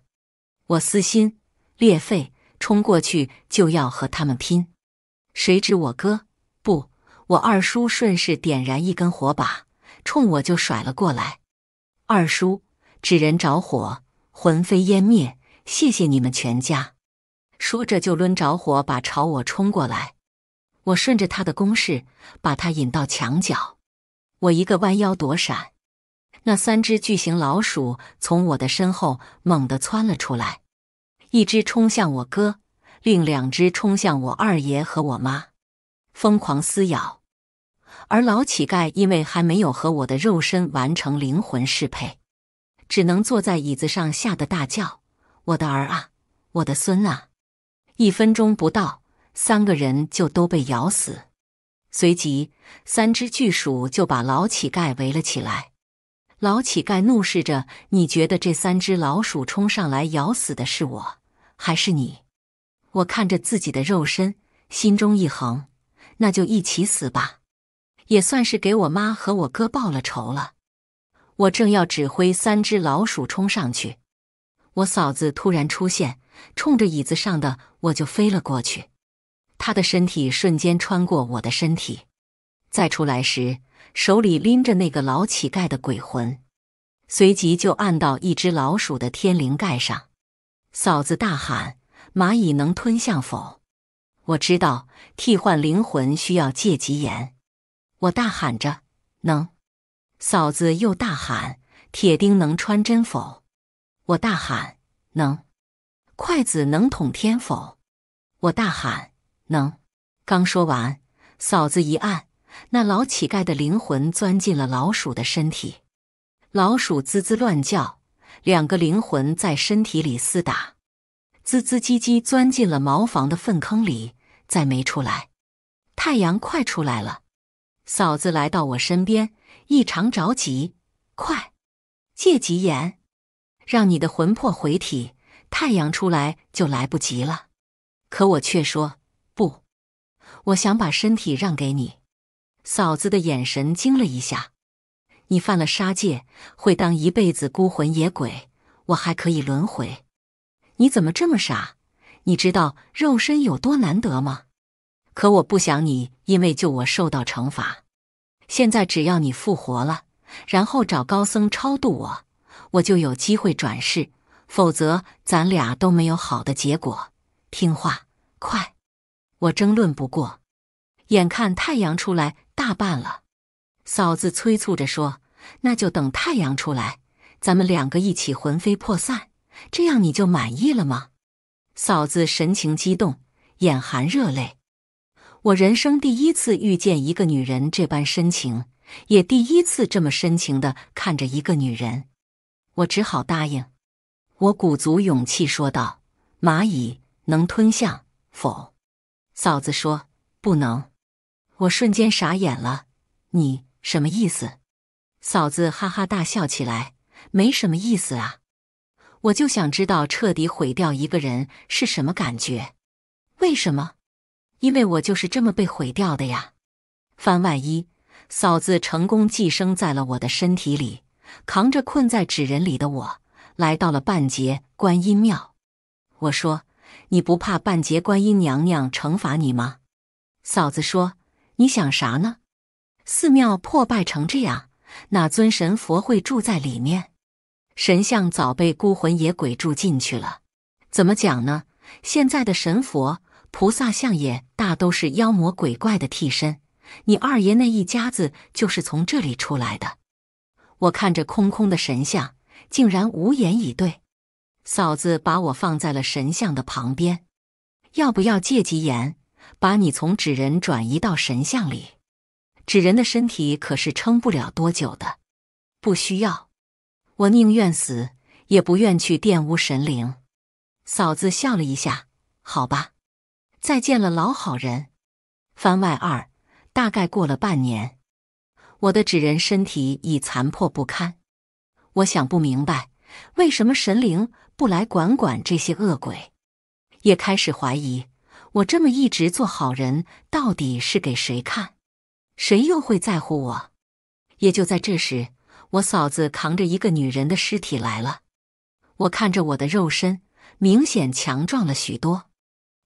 Speaker 1: 我撕心裂肺，冲过去就要和他们拼，谁知我哥不，我二叔顺势点燃一根火把，冲我就甩了过来。二叔，纸人着火，魂飞烟灭。谢谢你们全家。说着就抡着火把朝我冲过来，我顺着他的攻势把他引到墙角。我一个弯腰躲闪，那三只巨型老鼠从我的身后猛地窜了出来，一只冲向我哥，另两只冲向我二爷和我妈，疯狂撕咬。而老乞丐因为还没有和我的肉身完成灵魂适配，只能坐在椅子上，吓得大叫：“我的儿啊，我的孙啊！”一分钟不到，三个人就都被咬死。随即，三只巨鼠就把老乞丐围了起来。老乞丐怒视着：“你觉得这三只老鼠冲上来咬死的是我，还是你？”我看着自己的肉身，心中一横：“那就一起死吧，也算是给我妈和我哥报了仇了。”我正要指挥三只老鼠冲上去，我嫂子突然出现，冲着椅子上的我就飞了过去。他的身体瞬间穿过我的身体，再出来时手里拎着那个老乞丐的鬼魂，随即就按到一只老鼠的天灵盖上。嫂子大喊：“蚂蚁能吞象否？”我知道替换灵魂需要借吉言，我大喊着：“能。”嫂子又大喊：“铁钉能穿针否？”我大喊：“能。”筷子能捅天否？我大喊。能，刚说完，嫂子一按，那老乞丐的灵魂钻进了老鼠的身体，老鼠滋滋乱叫，两个灵魂在身体里厮打，吱吱唧唧钻进了茅房的粪坑里，再没出来。太阳快出来了，嫂子来到我身边，异常着急，快借吉言，让你的魂魄回体，太阳出来就来不及了。可我却说。我想把身体让给你，嫂子的眼神惊了一下。你犯了杀戒，会当一辈子孤魂野鬼。我还可以轮回。你怎么这么傻？你知道肉身有多难得吗？可我不想你因为救我受到惩罚。现在只要你复活了，然后找高僧超度我，我就有机会转世。否则咱俩都没有好的结果。听话，快！我争论不过，眼看太阳出来大半了，嫂子催促着说：“那就等太阳出来，咱们两个一起魂飞魄散，这样你就满意了吗？”嫂子神情激动，眼含热泪。我人生第一次遇见一个女人这般深情，也第一次这么深情的看着一个女人，我只好答应。我鼓足勇气说道：“蚂蚁能吞象否？”嫂子说：“不能。”我瞬间傻眼了。你什么意思？嫂子哈哈大笑起来：“没什么意思啊，我就想知道彻底毁掉一个人是什么感觉。为什么？因为我就是这么被毁掉的呀。”番外一，嫂子成功寄生在了我的身体里，扛着困在纸人里的我，来到了半截观音庙。我说。你不怕半截观音娘娘惩罚你吗？嫂子说：“你想啥呢？寺庙破败成这样，哪尊神佛会住在里面？神像早被孤魂野鬼住进去了。怎么讲呢？现在的神佛菩萨像也大都是妖魔鬼怪的替身。你二爷那一家子就是从这里出来的。我看着空空的神像，竟然无言以对。”嫂子把我放在了神像的旁边，要不要借吉言把你从纸人转移到神像里？纸人的身体可是撑不了多久的。不需要，我宁愿死，也不愿去玷污神灵。嫂子笑了一下，好吧，再见了，老好人。番外二，大概过了半年，我的纸人身体已残破不堪。我想不明白，为什么神灵。不来管管这些恶鬼，也开始怀疑我这么一直做好人到底是给谁看？谁又会在乎我？也就在这时，我嫂子扛着一个女人的尸体来了。我看着我的肉身，明显强壮了许多。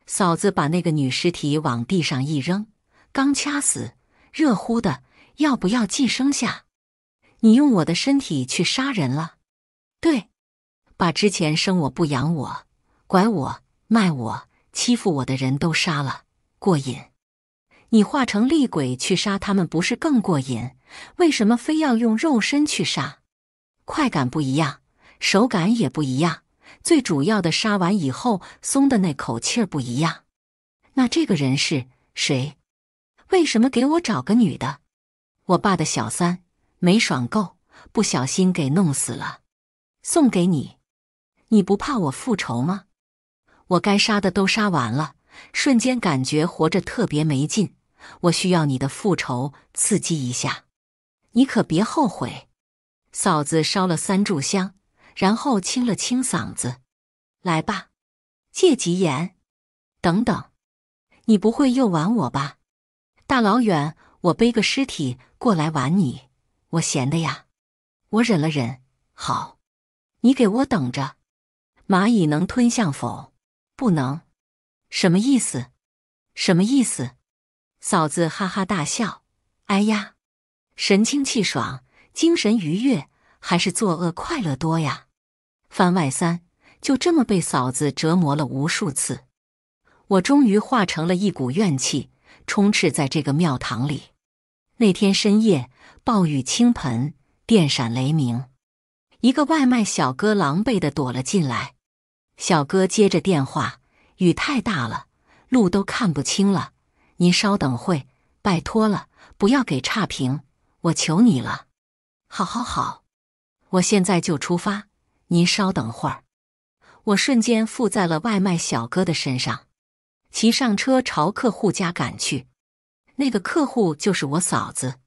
Speaker 1: 嫂子把那个女尸体往地上一扔，刚掐死，热乎的，要不要寄生下？你用我的身体去杀人了？对。把之前生我不养我、拐我、卖我、欺负我的人都杀了，过瘾。你化成厉鬼去杀他们，不是更过瘾？为什么非要用肉身去杀？快感不一样，手感也不一样，最主要的，杀完以后松的那口气儿不一样。那这个人是谁？为什么给我找个女的？我爸的小三，没爽够，不小心给弄死了，送给你。你不怕我复仇吗？我该杀的都杀完了，瞬间感觉活着特别没劲。我需要你的复仇刺激一下，你可别后悔。嫂子烧了三炷香，然后清了清嗓子，来吧，借吉言。等等，你不会又玩我吧？大老远我背个尸体过来玩你，我闲的呀。我忍了忍，好，你给我等着。蚂蚁能吞象否？不能，什么意思？什么意思？嫂子哈哈大笑。哎呀，神清气爽，精神愉悦，还是作恶快乐多呀！番外三，就这么被嫂子折磨了无数次，我终于化成了一股怨气，充斥在这个庙堂里。那天深夜，暴雨倾盆，电闪雷鸣，一个外卖小哥狼狈的躲了进来。小哥接着电话，雨太大了，路都看不清了。您稍等会，拜托了，不要给差评，我求你了。好，好，好，我现在就出发。您稍等会儿。我瞬间附在了外卖小哥的身上，骑上车朝客户家赶去。那个客户就是我嫂子。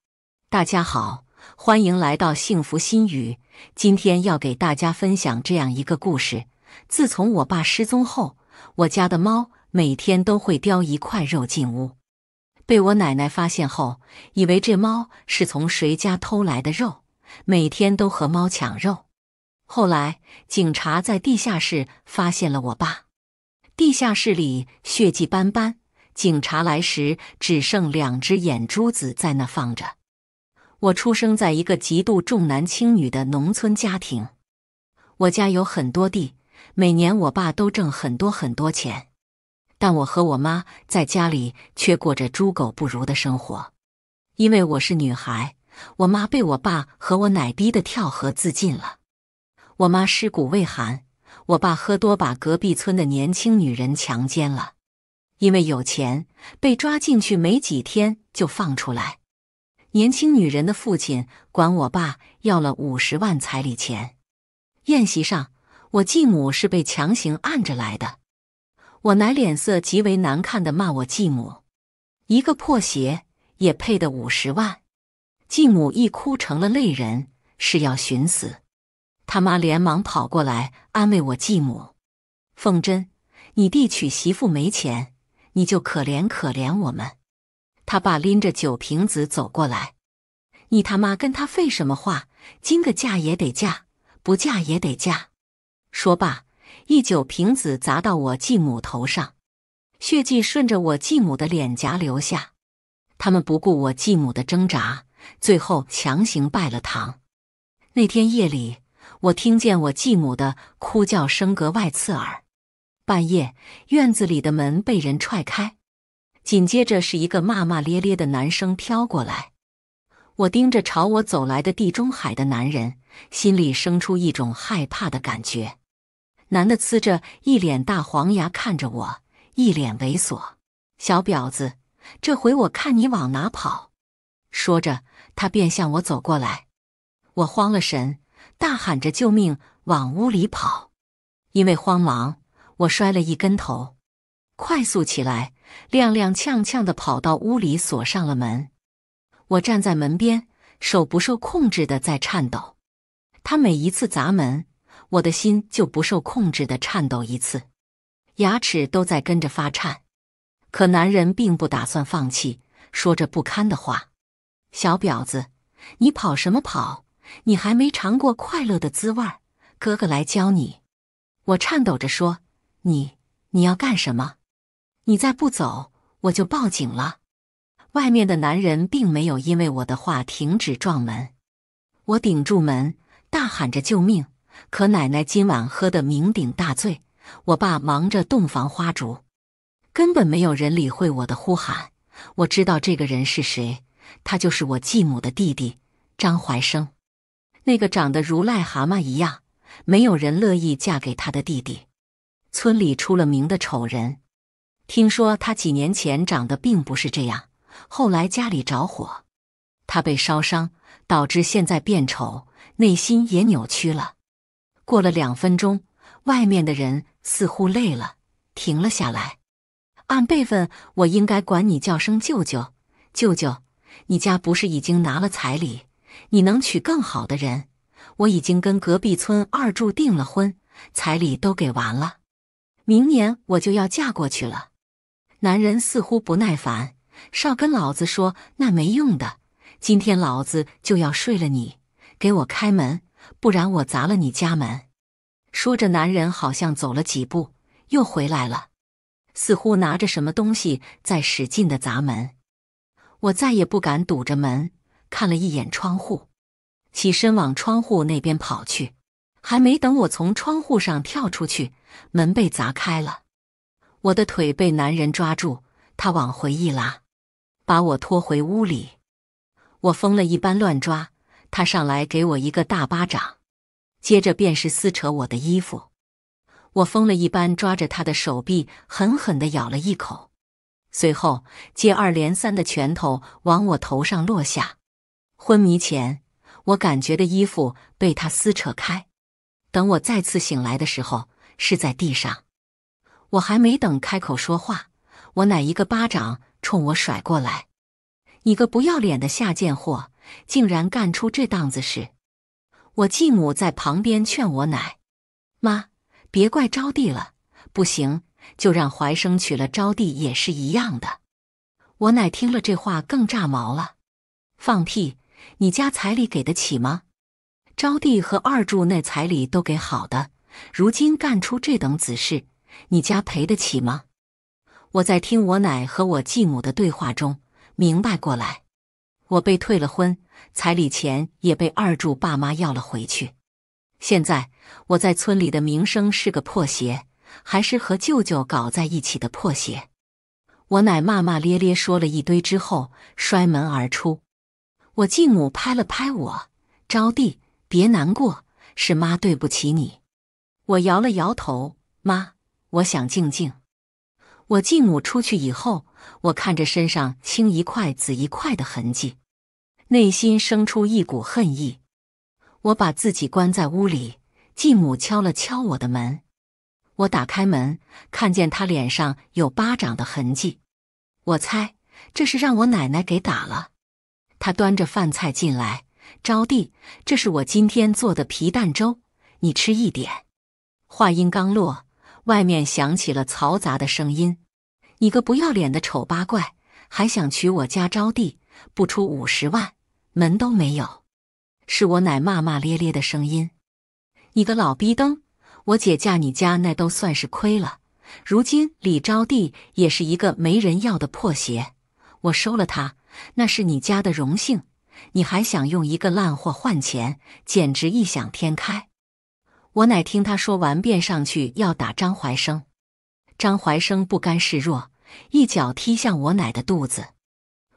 Speaker 1: 大家好，欢迎来到幸福心语。今天要给大家分享这样一个故事。自从我爸失踪后，我家的猫每天都会叼一块肉进屋，被我奶奶发现后，以为这猫是从谁家偷来的肉，每天都和猫抢肉。后来警察在地下室发现了我爸，地下室里血迹斑斑，警察来时只剩两只眼珠子在那放着。我出生在一个极度重男轻女的农村家庭，我家有很多地。每年我爸都挣很多很多钱，但我和我妈在家里却过着猪狗不如的生活。因为我是女孩，我妈被我爸和我奶逼得跳河自尽了。我妈尸骨未寒，我爸喝多把隔壁村的年轻女人强奸了。因为有钱，被抓进去没几天就放出来。年轻女人的父亲管我爸要了五十万彩礼钱，宴席上。我继母是被强行按着来的，我奶脸色极为难看的骂我继母：“一个破鞋也配得五十万！”继母一哭成了泪人，是要寻死。他妈连忙跑过来安慰我继母：“凤珍，你弟娶媳妇没钱，你就可怜可怜我们。”他爸拎着酒瓶子走过来：“你他妈跟他废什么话？今个嫁也得嫁，不嫁也得嫁。”说罢，一酒瓶子砸到我继母头上，血迹顺着我继母的脸颊流下。他们不顾我继母的挣扎，最后强行拜了堂。那天夜里，我听见我继母的哭叫声格外刺耳。半夜，院子里的门被人踹开，紧接着是一个骂骂咧咧的男生飘过来。我盯着朝我走来的地中海的男人，心里生出一种害怕的感觉。男的呲着一脸大黄牙看着我，一脸猥琐。小婊子，这回我看你往哪跑！说着，他便向我走过来。我慌了神，大喊着救命往屋里跑。因为慌忙，我摔了一跟头，快速起来，踉踉跄跄的跑到屋里，锁上了门。我站在门边，手不受控制的在颤抖。他每一次砸门。我的心就不受控制的颤抖一次，牙齿都在跟着发颤。可男人并不打算放弃，说着不堪的话：“小婊子，你跑什么跑？你还没尝过快乐的滋味，哥哥来教你。”我颤抖着说：“你你要干什么？你再不走，我就报警了。”外面的男人并没有因为我的话停止撞门，我顶住门，大喊着：“救命！”可奶奶今晚喝得酩酊大醉，我爸忙着洞房花烛，根本没有人理会我的呼喊。我知道这个人是谁，他就是我继母的弟弟张怀生，那个长得如癞蛤蟆一样，没有人乐意嫁给他的弟弟，村里出了名的丑人。听说他几年前长得并不是这样，后来家里着火，他被烧伤，导致现在变丑，内心也扭曲了。过了两分钟，外面的人似乎累了，停了下来。按辈分，我应该管你叫声舅舅。舅舅，你家不是已经拿了彩礼？你能娶更好的人。我已经跟隔壁村二柱订了婚，彩礼都给完了。明年我就要嫁过去了。男人似乎不耐烦，少跟老子说那没用的。今天老子就要睡了你，给我开门。不然我砸了你家门！说着，男人好像走了几步，又回来了，似乎拿着什么东西在使劲的砸门。我再也不敢堵着门，看了一眼窗户，起身往窗户那边跑去。还没等我从窗户上跳出去，门被砸开了，我的腿被男人抓住，他往回一拉，把我拖回屋里。我疯了一般乱抓。他上来给我一个大巴掌，接着便是撕扯我的衣服。我疯了一般抓着他的手臂，狠狠的咬了一口。随后接二连三的拳头往我头上落下。昏迷前，我感觉的衣服被他撕扯开。等我再次醒来的时候，是在地上。我还没等开口说话，我奶一个巴掌冲我甩过来：“你个不要脸的下贱货！”竟然干出这档子事！我继母在旁边劝我奶：“妈，别怪招娣了，不行就让怀生娶了招娣也是一样的。”我奶听了这话更炸毛了：“放屁！你家彩礼给得起吗？招娣和二柱那彩礼都给好的，如今干出这等子事，你家赔得起吗？”我在听我奶和我继母的对话中明白过来。我被退了婚，彩礼钱也被二柱爸妈要了回去。现在我在村里的名声是个破鞋，还是和舅舅搞在一起的破鞋。我奶骂骂咧咧说了一堆之后，摔门而出。我继母拍了拍我，招娣，别难过，是妈对不起你。我摇了摇头，妈，我想静静。我继母出去以后，我看着身上青一块紫一块的痕迹。内心生出一股恨意，我把自己关在屋里。继母敲了敲我的门，我打开门，看见她脸上有巴掌的痕迹。我猜这是让我奶奶给打了。她端着饭菜进来：“招娣，这是我今天做的皮蛋粥，你吃一点。”话音刚落，外面响起了嘈杂的声音：“你个不要脸的丑八怪，还想娶我家招娣，不出五十万！”门都没有！是我奶骂骂咧咧的声音：“你个老逼灯！我姐嫁你家那都算是亏了。如今李招娣也是一个没人要的破鞋，我收了她，那是你家的荣幸。你还想用一个烂货换钱，简直异想天开！”我奶听他说完，便上去要打张怀生。张怀生不甘示弱，一脚踢向我奶的肚子，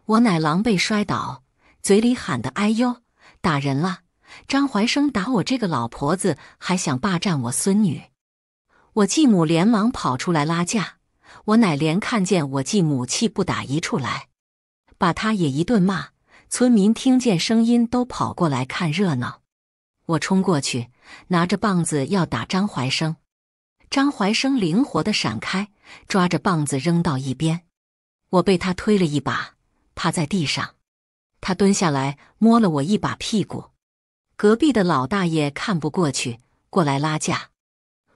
Speaker 1: 我奶狼狈摔倒。嘴里喊的“哎呦，打人了！”张怀生打我这个老婆子，还想霸占我孙女。我继母连忙跑出来拉架。我奶连看见我继母，气不打一处来，把他也一顿骂。村民听见声音都跑过来看热闹。我冲过去，拿着棒子要打张怀生。张怀生灵活地闪开，抓着棒子扔到一边。我被他推了一把，趴在地上。他蹲下来摸了我一把屁股，隔壁的老大爷看不过去，过来拉架。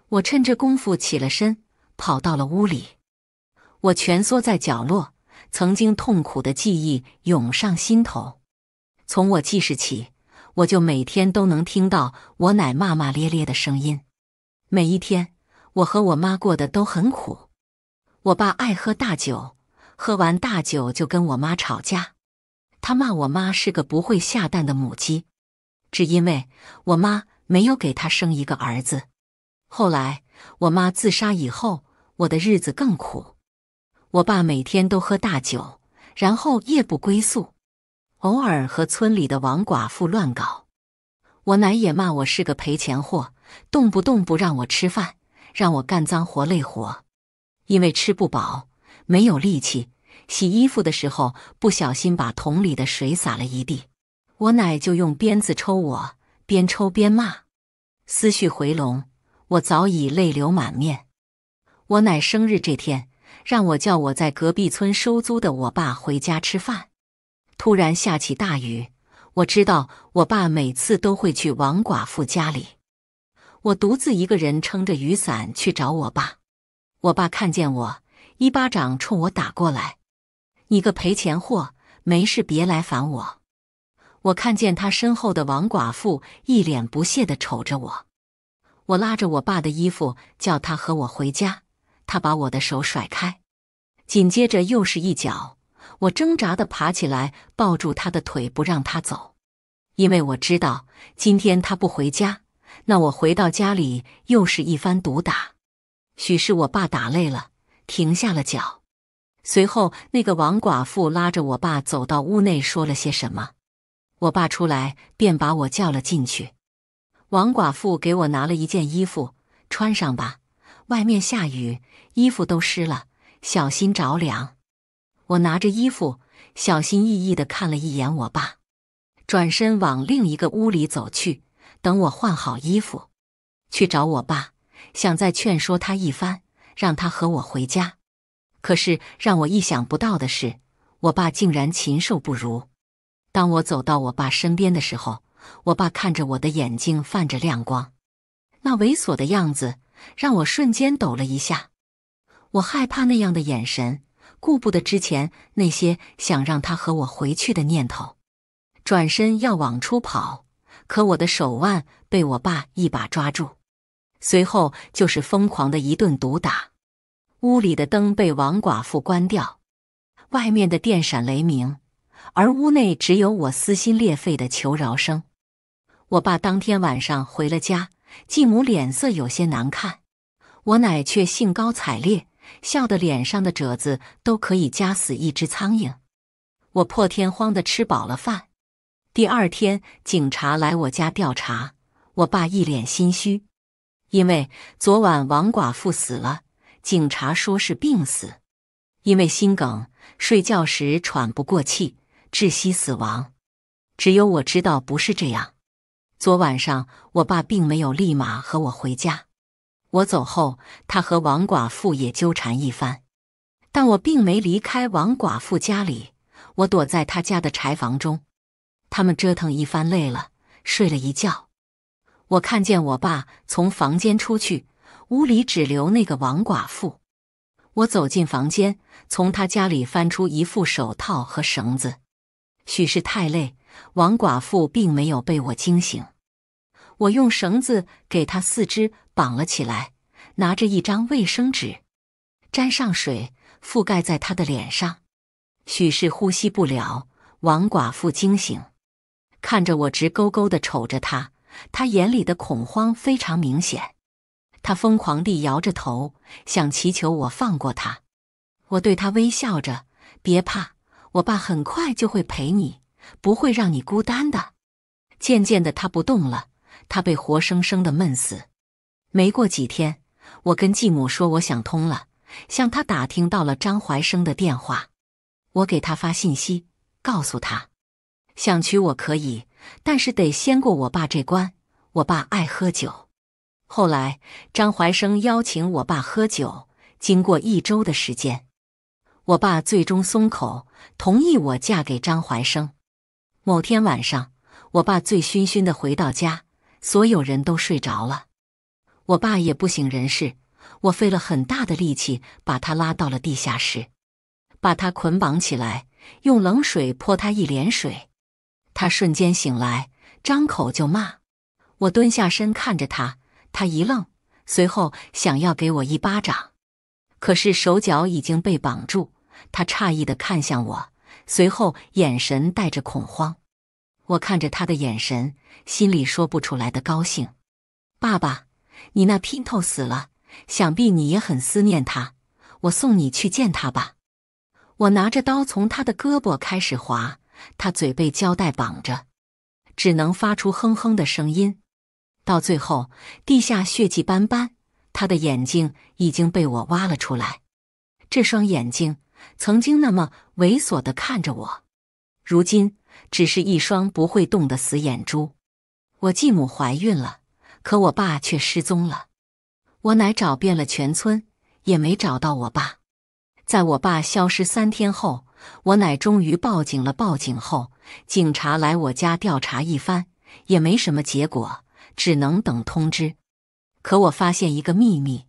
Speaker 1: 我趁这功夫起了身，跑到了屋里。我蜷缩在角落，曾经痛苦的记忆涌上心头。从我记事起，我就每天都能听到我奶骂骂咧咧的声音。每一天，我和我妈过得都很苦。我爸爱喝大酒，喝完大酒就跟我妈吵架。他骂我妈是个不会下蛋的母鸡，只因为我妈没有给他生一个儿子。后来我妈自杀以后，我的日子更苦。我爸每天都喝大酒，然后夜不归宿，偶尔和村里的王寡妇乱搞。我奶也骂我是个赔钱货，动不动不让我吃饭，让我干脏活累活，因为吃不饱，没有力气。洗衣服的时候不小心把桶里的水洒了一地，我奶就用鞭子抽我，边抽边骂。思绪回笼，我早已泪流满面。我奶生日这天，让我叫我在隔壁村收租的我爸回家吃饭。突然下起大雨，我知道我爸每次都会去王寡妇家里。我独自一个人撑着雨伞去找我爸，我爸看见我，一巴掌冲我打过来。你个赔钱货，没事别来烦我！我看见他身后的王寡妇一脸不屑的瞅着我，我拉着我爸的衣服叫他和我回家，他把我的手甩开，紧接着又是一脚。我挣扎的爬起来，抱住他的腿不让他走，因为我知道今天他不回家，那我回到家里又是一番毒打。许是我爸打累了，停下了脚。随后，那个王寡妇拉着我爸走到屋内，说了些什么。我爸出来便把我叫了进去。王寡妇给我拿了一件衣服，穿上吧，外面下雨，衣服都湿了，小心着凉。我拿着衣服，小心翼翼地看了一眼我爸，转身往另一个屋里走去。等我换好衣服，去找我爸，想再劝说他一番，让他和我回家。可是让我意想不到的是，我爸竟然禽兽不如。当我走到我爸身边的时候，我爸看着我的眼睛泛着亮光，那猥琐的样子让我瞬间抖了一下。我害怕那样的眼神，顾不得之前那些想让他和我回去的念头，转身要往出跑，可我的手腕被我爸一把抓住，随后就是疯狂的一顿毒打。屋里的灯被王寡妇关掉，外面的电闪雷鸣，而屋内只有我撕心裂肺的求饶声。我爸当天晚上回了家，继母脸色有些难看，我奶却兴高采烈，笑得脸上的褶子都可以夹死一只苍蝇。我破天荒的吃饱了饭。第二天，警察来我家调查，我爸一脸心虚，因为昨晚王寡妇死了。警察说是病死，因为心梗，睡觉时喘不过气，窒息死亡。只有我知道不是这样。昨晚上，我爸并没有立马和我回家。我走后，他和王寡妇也纠缠一番，但我并没离开王寡妇家里。我躲在他家的柴房中，他们折腾一番，累了，睡了一觉。我看见我爸从房间出去。屋里只留那个王寡妇。我走进房间，从她家里翻出一副手套和绳子。许是太累，王寡妇并没有被我惊醒。我用绳子给他四肢绑了起来，拿着一张卫生纸，沾上水覆盖在他的脸上。许是呼吸不了，王寡妇惊醒，看着我直勾勾的瞅着他，他眼里的恐慌非常明显。他疯狂地摇着头，想祈求我放过他。我对他微笑着：“别怕，我爸很快就会陪你，不会让你孤单的。”渐渐的，他不动了，他被活生生的闷死。没过几天，我跟继母说，我想通了，向他打听到了张怀生的电话，我给他发信息，告诉他：“想娶我可以，但是得先过我爸这关。我爸爱喝酒。”后来，张怀生邀请我爸喝酒。经过一周的时间，我爸最终松口，同意我嫁给张怀生。某天晚上，我爸醉醺醺的回到家，所有人都睡着了，我爸也不省人事。我费了很大的力气把他拉到了地下室，把他捆绑起来，用冷水泼他一脸水，他瞬间醒来，张口就骂我。蹲下身看着他。他一愣，随后想要给我一巴掌，可是手脚已经被绑住。他诧异的看向我，随后眼神带着恐慌。我看着他的眼神，心里说不出来的高兴。爸爸，你那姘头死了，想必你也很思念他。我送你去见他吧。我拿着刀从他的胳膊开始划，他嘴被胶带绑着，只能发出哼哼的声音。到最后，地下血迹斑斑，他的眼睛已经被我挖了出来。这双眼睛曾经那么猥琐的看着我，如今只是一双不会动的死眼珠。我继母怀孕了，可我爸却失踪了。我奶找遍了全村，也没找到我爸。在我爸消失三天后，我奶终于报警了。报警后，警察来我家调查一番，也没什么结果。只能等通知，可我发现一个秘密：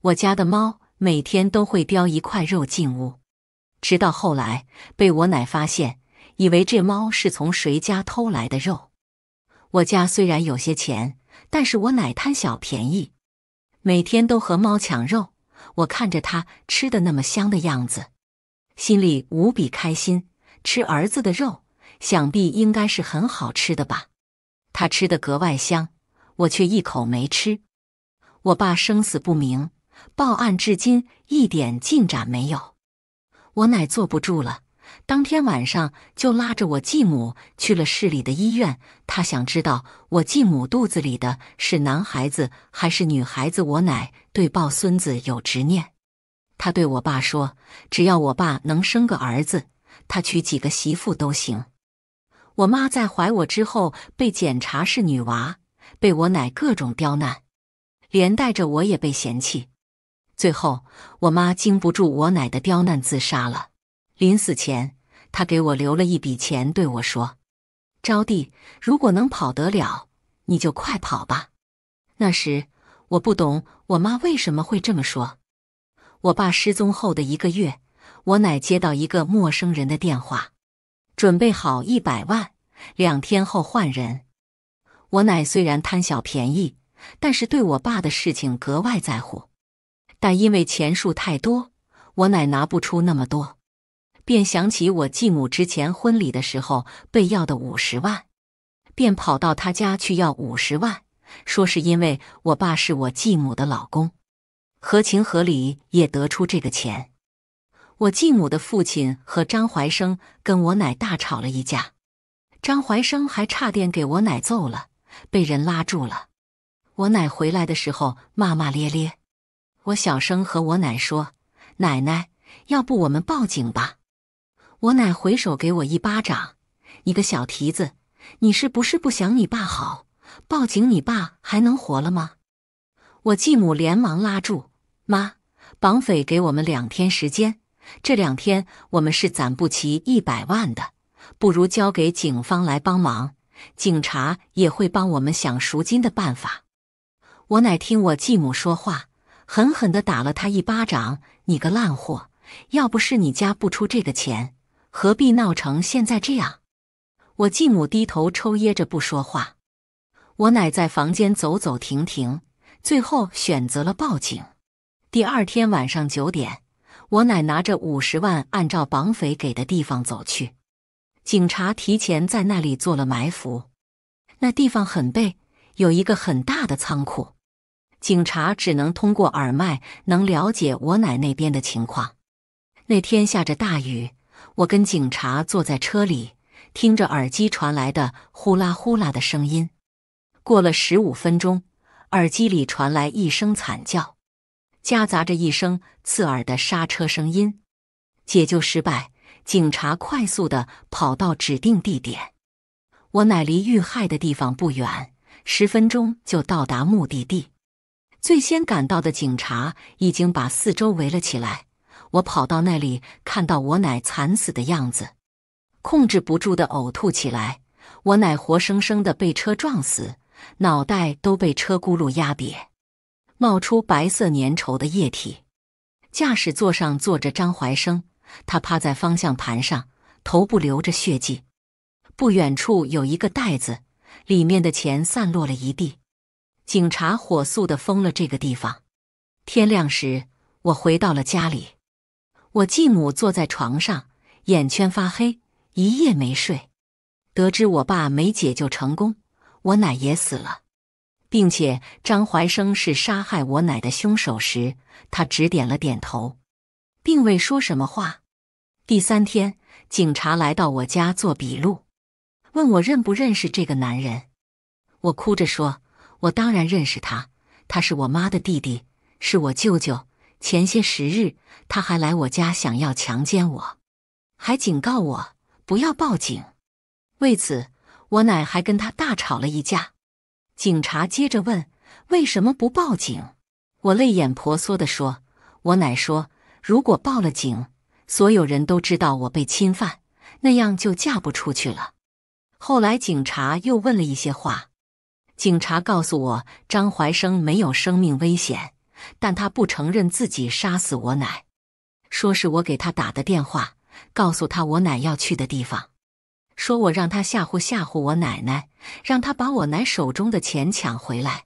Speaker 1: 我家的猫每天都会叼一块肉进屋，直到后来被我奶发现，以为这猫是从谁家偷来的肉。我家虽然有些钱，但是我奶贪小便宜，每天都和猫抢肉。我看着它吃的那么香的样子，心里无比开心。吃儿子的肉，想必应该是很好吃的吧。他吃的格外香，我却一口没吃。我爸生死不明，报案至今一点进展没有。我奶坐不住了，当天晚上就拉着我继母去了市里的医院。她想知道我继母肚子里的是男孩子还是女孩子。我奶对抱孙子有执念，她对我爸说：“只要我爸能生个儿子，他娶几个媳妇都行。”我妈在怀我之后被检查是女娃，被我奶各种刁难，连带着我也被嫌弃。最后，我妈经不住我奶的刁难自杀了。临死前，她给我留了一笔钱，对我说：“招娣，如果能跑得了，你就快跑吧。”那时我不懂我妈为什么会这么说。我爸失踪后的一个月，我奶接到一个陌生人的电话。准备好一百万，两天后换人。我奶虽然贪小便宜，但是对我爸的事情格外在乎。但因为钱数太多，我奶拿不出那么多，便想起我继母之前婚礼的时候被要的五十万，便跑到他家去要五十万，说是因为我爸是我继母的老公，合情合理也得出这个钱。我继母的父亲和张怀生跟我奶大吵了一架，张怀生还差点给我奶揍了，被人拉住了。我奶回来的时候骂骂咧咧。我小声和我奶说：“奶奶，要不我们报警吧？”我奶回手给我一巴掌：“你个小蹄子，你是不是不想你爸好？报警，你爸还能活了吗？”我继母连忙拉住妈：“绑匪给我们两天时间。”这两天我们是攒不齐一百万的，不如交给警方来帮忙，警察也会帮我们想赎金的办法。我奶听我继母说话，狠狠地打了他一巴掌：“你个烂货！要不是你家不出这个钱，何必闹成现在这样？”我继母低头抽噎着不说话。我奶在房间走走停停，最后选择了报警。第二天晚上九点。我奶拿着五十万，按照绑匪给的地方走去。警察提前在那里做了埋伏，那地方很背，有一个很大的仓库。警察只能通过耳麦能了解我奶那边的情况。那天下着大雨，我跟警察坐在车里，听着耳机传来的呼啦呼啦的声音。过了十五分钟，耳机里传来一声惨叫。夹杂着一声刺耳的刹车声音，解救失败。警察快速的跑到指定地点。我奶离遇害的地方不远，十分钟就到达目的地。最先赶到的警察已经把四周围了起来。我跑到那里，看到我奶惨死的样子，控制不住的呕吐起来。我奶活生生的被车撞死，脑袋都被车轱辘压瘪。冒出白色粘稠的液体，驾驶座上坐着张怀生，他趴在方向盘上，头部流着血迹。不远处有一个袋子，里面的钱散落了一地。警察火速的封了这个地方。天亮时，我回到了家里，我继母坐在床上，眼圈发黑，一夜没睡。得知我爸没解救成功，我奶也死了。并且张怀生是杀害我奶的凶手时，他只点了点头，并未说什么话。第三天，警察来到我家做笔录，问我认不认识这个男人。我哭着说：“我当然认识他，他是我妈的弟弟，是我舅舅。前些时日，他还来我家想要强奸我，还警告我不要报警。为此，我奶还跟他大吵了一架。”警察接着问：“为什么不报警？”我泪眼婆娑地说：“我奶说，如果报了警，所有人都知道我被侵犯，那样就嫁不出去了。”后来警察又问了一些话。警察告诉我，张怀生没有生命危险，但他不承认自己杀死我奶，说是我给他打的电话，告诉他我奶要去的地方。说我让他吓唬吓唬我奶奶，让他把我奶手中的钱抢回来。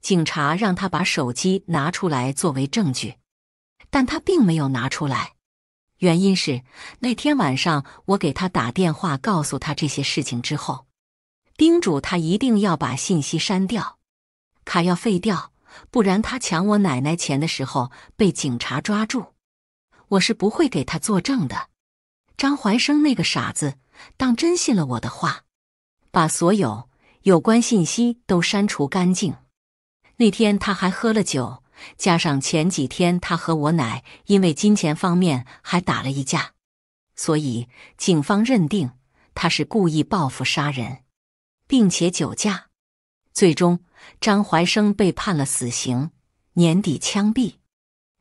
Speaker 1: 警察让他把手机拿出来作为证据，但他并没有拿出来。原因是那天晚上我给他打电话，告诉他这些事情之后，叮嘱他一定要把信息删掉，卡要废掉，不然他抢我奶奶钱的时候被警察抓住，我是不会给他作证的。张怀生那个傻子。当真信了我的话，把所有有关信息都删除干净。那天他还喝了酒，加上前几天他和我奶因为金钱方面还打了一架，所以警方认定他是故意报复杀人，并且酒驾。最终，张怀生被判了死刑，年底枪毙。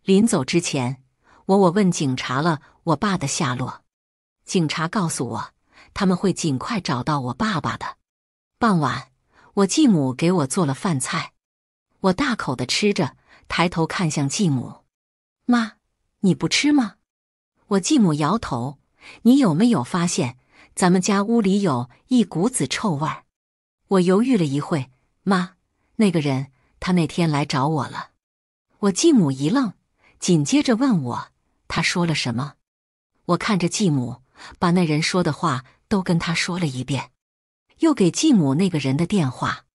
Speaker 1: 临走之前，我我问警察了我爸的下落，警察告诉我。他们会尽快找到我爸爸的。傍晚，我继母给我做了饭菜，我大口的吃着，抬头看向继母：“妈，你不吃吗？”我继母摇头。你有没有发现咱们家屋里有一股子臭味？我犹豫了一会：“妈，那个人他那天来找我了。”我继母一愣，紧接着问我：“他说了什么？”我看着继母，把那人说的话。都跟他说了一遍，又给继母那个人的电话。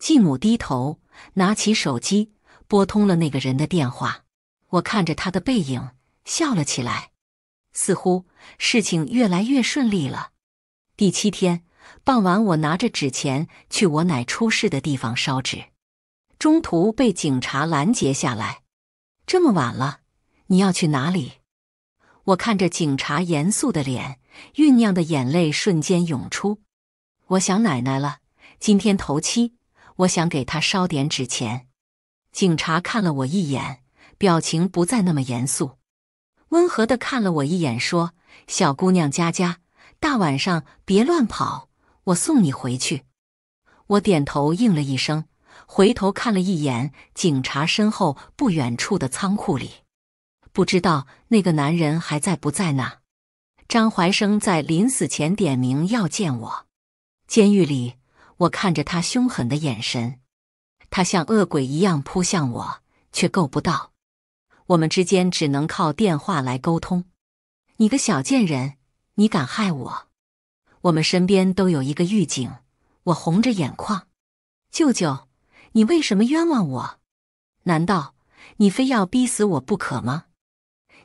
Speaker 1: 继母低头拿起手机，拨通了那个人的电话。我看着他的背影笑了起来，似乎事情越来越顺利了。第七天傍晚，我拿着纸钱去我奶出事的地方烧纸，中途被警察拦截下来。这么晚了，你要去哪里？我看着警察严肃的脸。酝酿的眼泪瞬间涌出，我想奶奶了。今天头七，我想给她烧点纸钱。警察看了我一眼，表情不再那么严肃，温和的看了我一眼，说：“小姑娘佳佳，大晚上别乱跑，我送你回去。”我点头应了一声，回头看了一眼警察身后不远处的仓库里，不知道那个男人还在不在呢。张怀生在临死前点名要见我。监狱里，我看着他凶狠的眼神，他像恶鬼一样扑向我，却够不到。我们之间只能靠电话来沟通。你个小贱人，你敢害我！我们身边都有一个狱警。我红着眼眶，舅舅，你为什么冤枉我？难道你非要逼死我不可吗？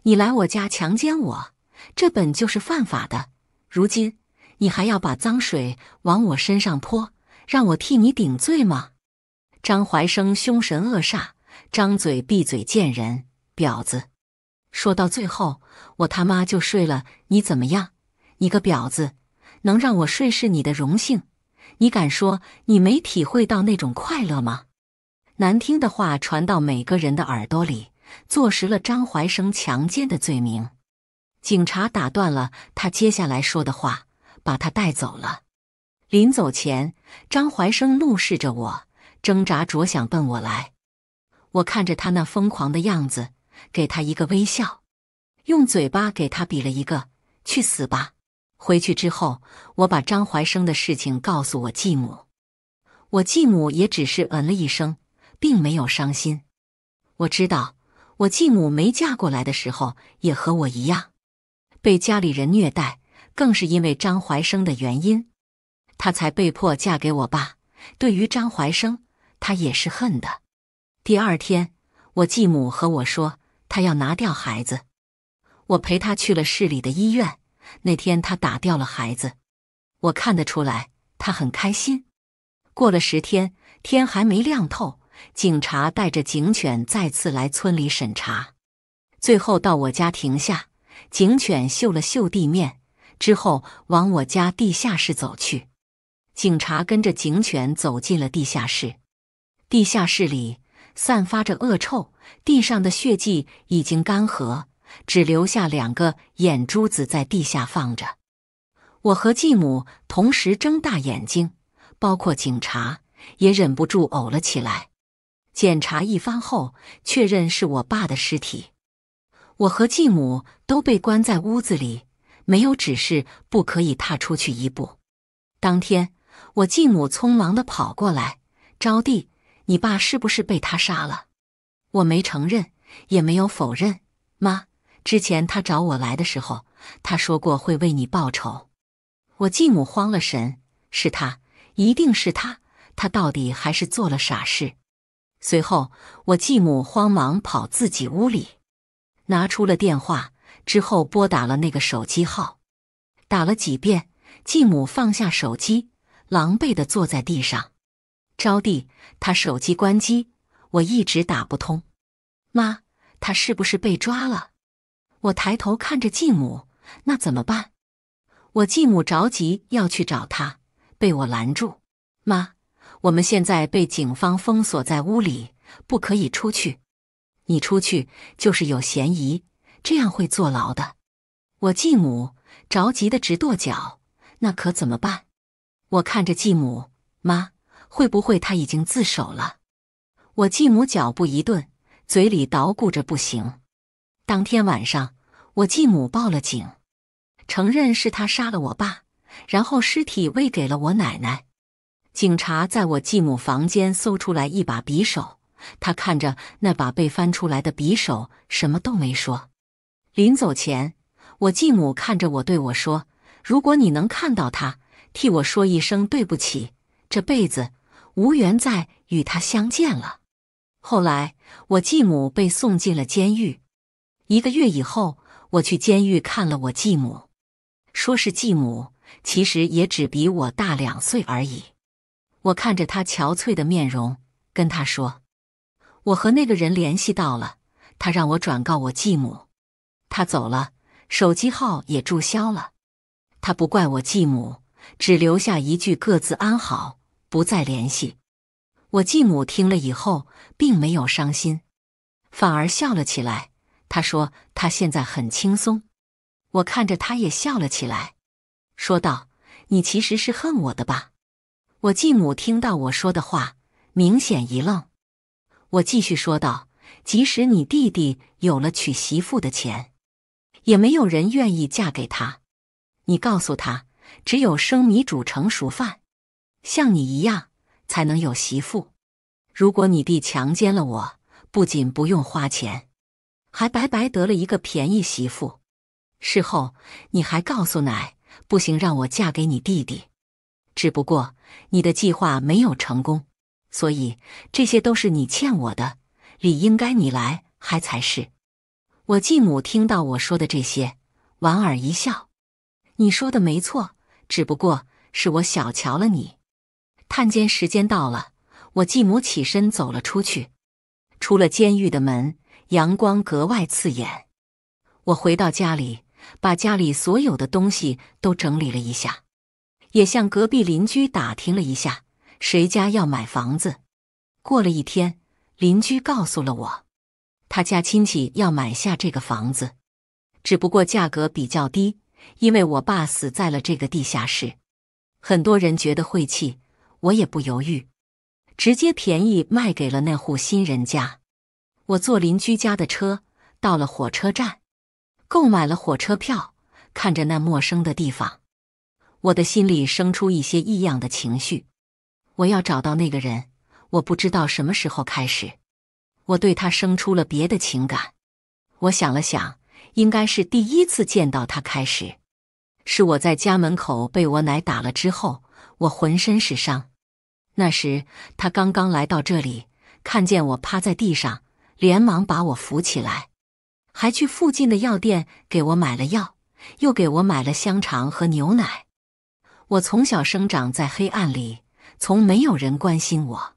Speaker 1: 你来我家强奸我！这本就是犯法的，如今你还要把脏水往我身上泼，让我替你顶罪吗？张怀生凶神恶煞，张嘴闭嘴贱人婊子。说到最后，我他妈就睡了，你怎么样？你个婊子，能让我睡是你的荣幸。你敢说你没体会到那种快乐吗？难听的话传到每个人的耳朵里，坐实了张怀生强奸的罪名。警察打断了他接下来说的话，把他带走了。临走前，张怀生怒视着我，挣扎着想奔我来。我看着他那疯狂的样子，给他一个微笑，用嘴巴给他比了一个“去死吧”。回去之后，我把张怀生的事情告诉我继母，我继母也只是嗯了一声，并没有伤心。我知道，我继母没嫁过来的时候也和我一样。被家里人虐待，更是因为张怀生的原因，她才被迫嫁给我爸。对于张怀生，她也是恨的。第二天，我继母和我说，她要拿掉孩子。我陪她去了市里的医院，那天她打掉了孩子。我看得出来，她很开心。过了十天，天还没亮透，警察带着警犬再次来村里审查，最后到我家停下。警犬嗅了嗅地面，之后往我家地下室走去。警察跟着警犬走进了地下室。地下室里散发着恶臭，地上的血迹已经干涸，只留下两个眼珠子在地下放着。我和继母同时睁大眼睛，包括警察也忍不住呕了起来。检查一番后，确认是我爸的尸体。我和继母都被关在屋子里，没有指示不可以踏出去一步。当天，我继母匆忙的跑过来：“招娣，你爸是不是被他杀了？”我没承认，也没有否认。妈，之前他找我来的时候，他说过会为你报仇。我继母慌了神：“是他，一定是他！他到底还是做了傻事。”随后，我继母慌忙跑自己屋里。拿出了电话之后，拨打了那个手机号，打了几遍，继母放下手机，狼狈的坐在地上。招娣，他手机关机，我一直打不通。妈，他是不是被抓了？我抬头看着继母，那怎么办？我继母着急要去找他，被我拦住。妈，我们现在被警方封锁在屋里，不可以出去。你出去就是有嫌疑，这样会坐牢的。我继母着急的直跺脚，那可怎么办？我看着继母，妈，会不会他已经自首了？我继母脚步一顿，嘴里捣鼓着不行。当天晚上，我继母报了警，承认是他杀了我爸，然后尸体喂给了我奶奶。警察在我继母房间搜出来一把匕首。他看着那把被翻出来的匕首，什么都没说。临走前，我继母看着我，对我说：“如果你能看到他，替我说一声对不起。这辈子无缘再与他相见了。”后来，我继母被送进了监狱。一个月以后，我去监狱看了我继母，说是继母，其实也只比我大两岁而已。我看着她憔悴的面容，跟她说。我和那个人联系到了，他让我转告我继母，他走了，手机号也注销了，他不怪我继母，只留下一句各自安好，不再联系。我继母听了以后，并没有伤心，反而笑了起来。他说他现在很轻松。我看着他也笑了起来，说道：“你其实是恨我的吧？”我继母听到我说的话，明显一愣。我继续说道：“即使你弟弟有了娶媳妇的钱，也没有人愿意嫁给他。你告诉他，只有生米煮成熟饭，像你一样才能有媳妇。如果你弟强奸了我，不仅不用花钱，还白白得了一个便宜媳妇。事后你还告诉奶，不行，让我嫁给你弟弟。只不过你的计划没有成功。”所以这些都是你欠我的，理应该你来还才是。我继母听到我说的这些，莞尔一笑：“你说的没错，只不过是我小瞧了你。”探监时间到了，我继母起身走了出去。出了监狱的门，阳光格外刺眼。我回到家里，把家里所有的东西都整理了一下，也向隔壁邻居打听了一下。谁家要买房子？过了一天，邻居告诉了我，他家亲戚要买下这个房子，只不过价格比较低，因为我爸死在了这个地下室，很多人觉得晦气，我也不犹豫，直接便宜卖给了那户新人家。我坐邻居家的车到了火车站，购买了火车票，看着那陌生的地方，我的心里生出一些异样的情绪。我要找到那个人，我不知道什么时候开始，我对他生出了别的情感。我想了想，应该是第一次见到他开始。是我在家门口被我奶打了之后，我浑身是伤。那时他刚刚来到这里，看见我趴在地上，连忙把我扶起来，还去附近的药店给我买了药，又给我买了香肠和牛奶。我从小生长在黑暗里。从没有人关心我，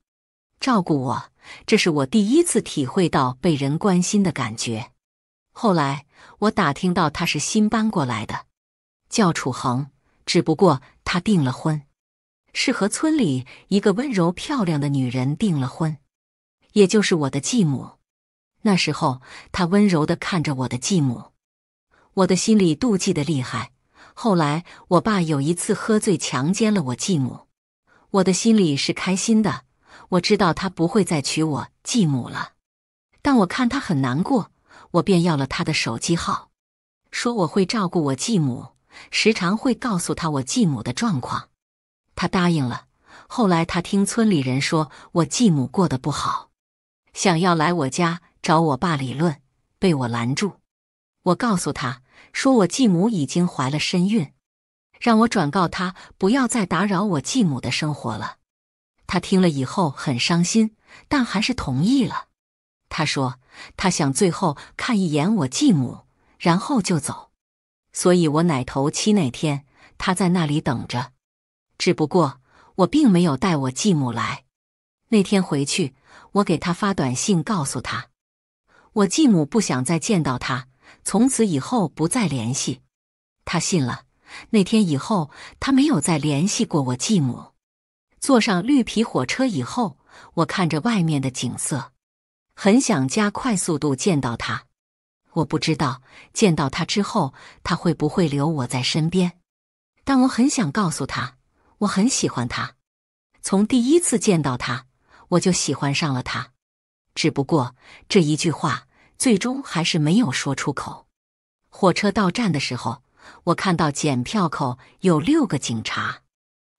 Speaker 1: 照顾我，这是我第一次体会到被人关心的感觉。后来我打听到他是新搬过来的，叫楚恒，只不过他订了婚，是和村里一个温柔漂亮的女人订了婚，也就是我的继母。那时候他温柔的看着我的继母，我的心里妒忌的厉害。后来我爸有一次喝醉，强奸了我继母。我的心里是开心的，我知道他不会再娶我继母了，但我看他很难过，我便要了他的手机号，说我会照顾我继母，时常会告诉他我继母的状况。他答应了。后来他听村里人说我继母过得不好，想要来我家找我爸理论，被我拦住。我告诉他，说我继母已经怀了身孕。让我转告他不要再打扰我继母的生活了。他听了以后很伤心，但还是同意了。他说他想最后看一眼我继母，然后就走。所以，我奶头七那天他在那里等着。只不过我并没有带我继母来。那天回去，我给他发短信告诉他，我继母不想再见到他，从此以后不再联系。他信了。那天以后，他没有再联系过我继母。坐上绿皮火车以后，我看着外面的景色，很想加快速度见到他。我不知道见到他之后，他会不会留我在身边。但我很想告诉他，我很喜欢他。从第一次见到他，我就喜欢上了他。只不过这一句话，最终还是没有说出口。火车到站的时候。我看到检票口有六个警察，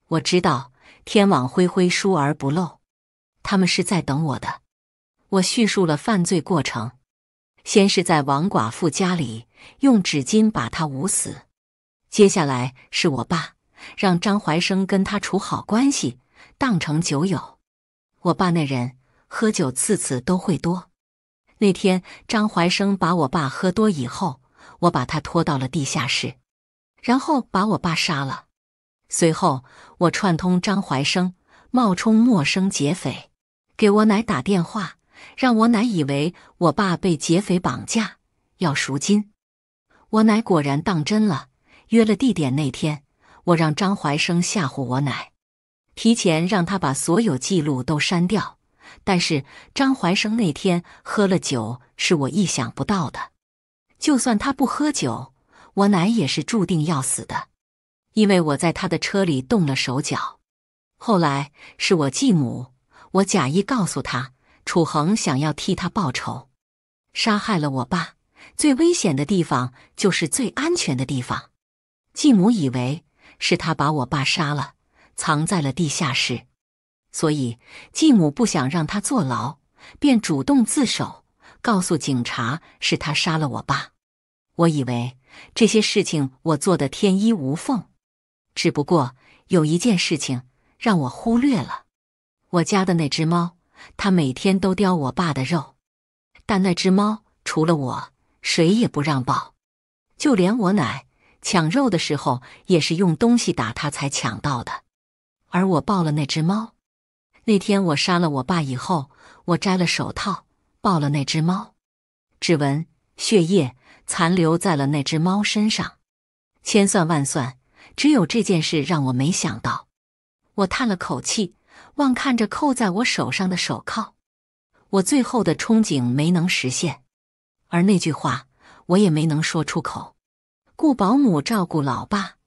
Speaker 1: 我知道天网恢恢疏而不漏，他们是在等我的。我叙述了犯罪过程：先是在王寡妇家里用纸巾把她捂死，接下来是我爸让张怀生跟他处好关系，当成酒友。我爸那人喝酒次次都会多。那天张怀生把我爸喝多以后。我把他拖到了地下室，然后把我爸杀了。随后，我串通张怀生，冒充陌生劫匪，给我奶打电话，让我奶以为我爸被劫匪绑架，要赎金。我奶果然当真了，约了地点。那天，我让张怀生吓唬我奶，提前让他把所有记录都删掉。但是，张怀生那天喝了酒，是我意想不到的。就算他不喝酒，我奶也是注定要死的，因为我在他的车里动了手脚。后来是我继母，我假意告诉他，楚恒想要替他报仇，杀害了我爸。最危险的地方就是最安全的地方。继母以为是他把我爸杀了，藏在了地下室，所以继母不想让他坐牢，便主动自首。告诉警察是他杀了我爸。我以为这些事情我做的天衣无缝，只不过有一件事情让我忽略了。我家的那只猫，它每天都叼我爸的肉，但那只猫除了我，谁也不让抱，就连我奶抢肉的时候也是用东西打它才抢到的。而我抱了那只猫。那天我杀了我爸以后，我摘了手套。抱了那只猫，指纹、血液残留在了那只猫身上。千算万算，只有这件事让我没想到。我叹了口气，望看着扣在我手上的手铐，我最后的憧憬没能实现，而那句话我也没能说出口。雇保姆照顾老爸，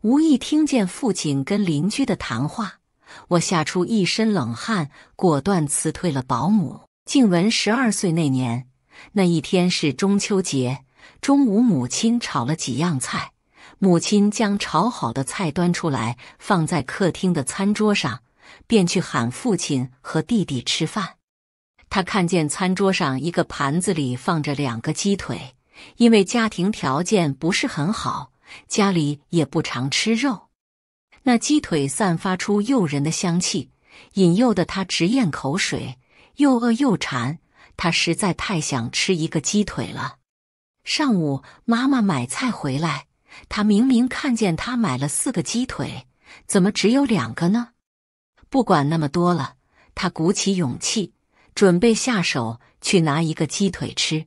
Speaker 1: 无意听见父亲跟邻居的谈话，我吓出一身冷汗，果断辞退了保姆。静文十二岁那年，那一天是中秋节。中午，母亲炒了几样菜，母亲将炒好的菜端出来，放在客厅的餐桌上，便去喊父亲和弟弟吃饭。他看见餐桌上一个盘子里放着两个鸡腿，因为家庭条件不是很好，家里也不常吃肉。那鸡腿散发出诱人的香气，引诱的他直咽口水。又饿又馋，他实在太想吃一个鸡腿了。上午妈妈买菜回来，他明明看见她买了四个鸡腿，怎么只有两个呢？不管那么多了，他鼓起勇气，准备下手去拿一个鸡腿吃。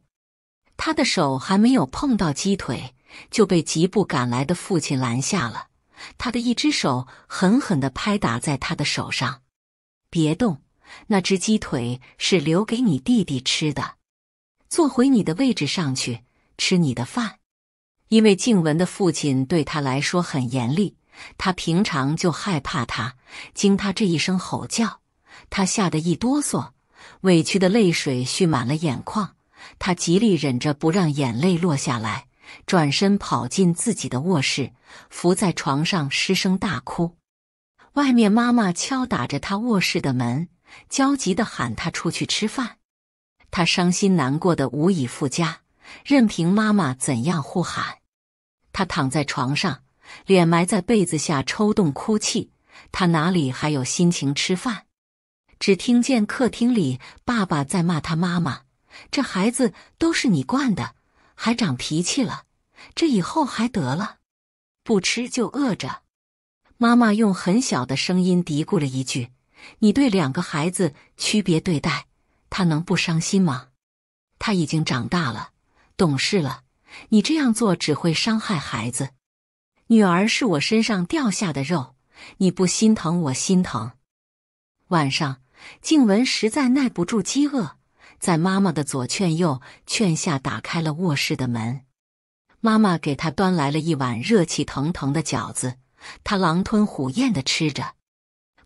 Speaker 1: 他的手还没有碰到鸡腿，就被急步赶来的父亲拦下了。他的一只手狠狠地拍打在他的手上：“别动！”那只鸡腿是留给你弟弟吃的，坐回你的位置上去吃你的饭。因为静文的父亲对他来说很严厉，他平常就害怕他。经他这一声吼叫，他吓得一哆嗦，委屈的泪水蓄满了眼眶。他极力忍着不让眼泪落下来，转身跑进自己的卧室，伏在床上失声大哭。外面妈妈敲打着他卧室的门。焦急地喊他出去吃饭，他伤心难过的无以复加，任凭妈妈怎样呼喊，他躺在床上，脸埋在被子下抽动哭泣。他哪里还有心情吃饭？只听见客厅里爸爸在骂他妈妈：“这孩子都是你惯的，还长脾气了，这以后还得了？不吃就饿着。”妈妈用很小的声音嘀咕了一句。你对两个孩子区别对待，他能不伤心吗？他已经长大了，懂事了。你这样做只会伤害孩子。女儿是我身上掉下的肉，你不心疼，我心疼。晚上，静文实在耐不住饥饿，在妈妈的左劝右劝下，打开了卧室的门。妈妈给她端来了一碗热气腾腾的饺子，她狼吞虎咽的吃着。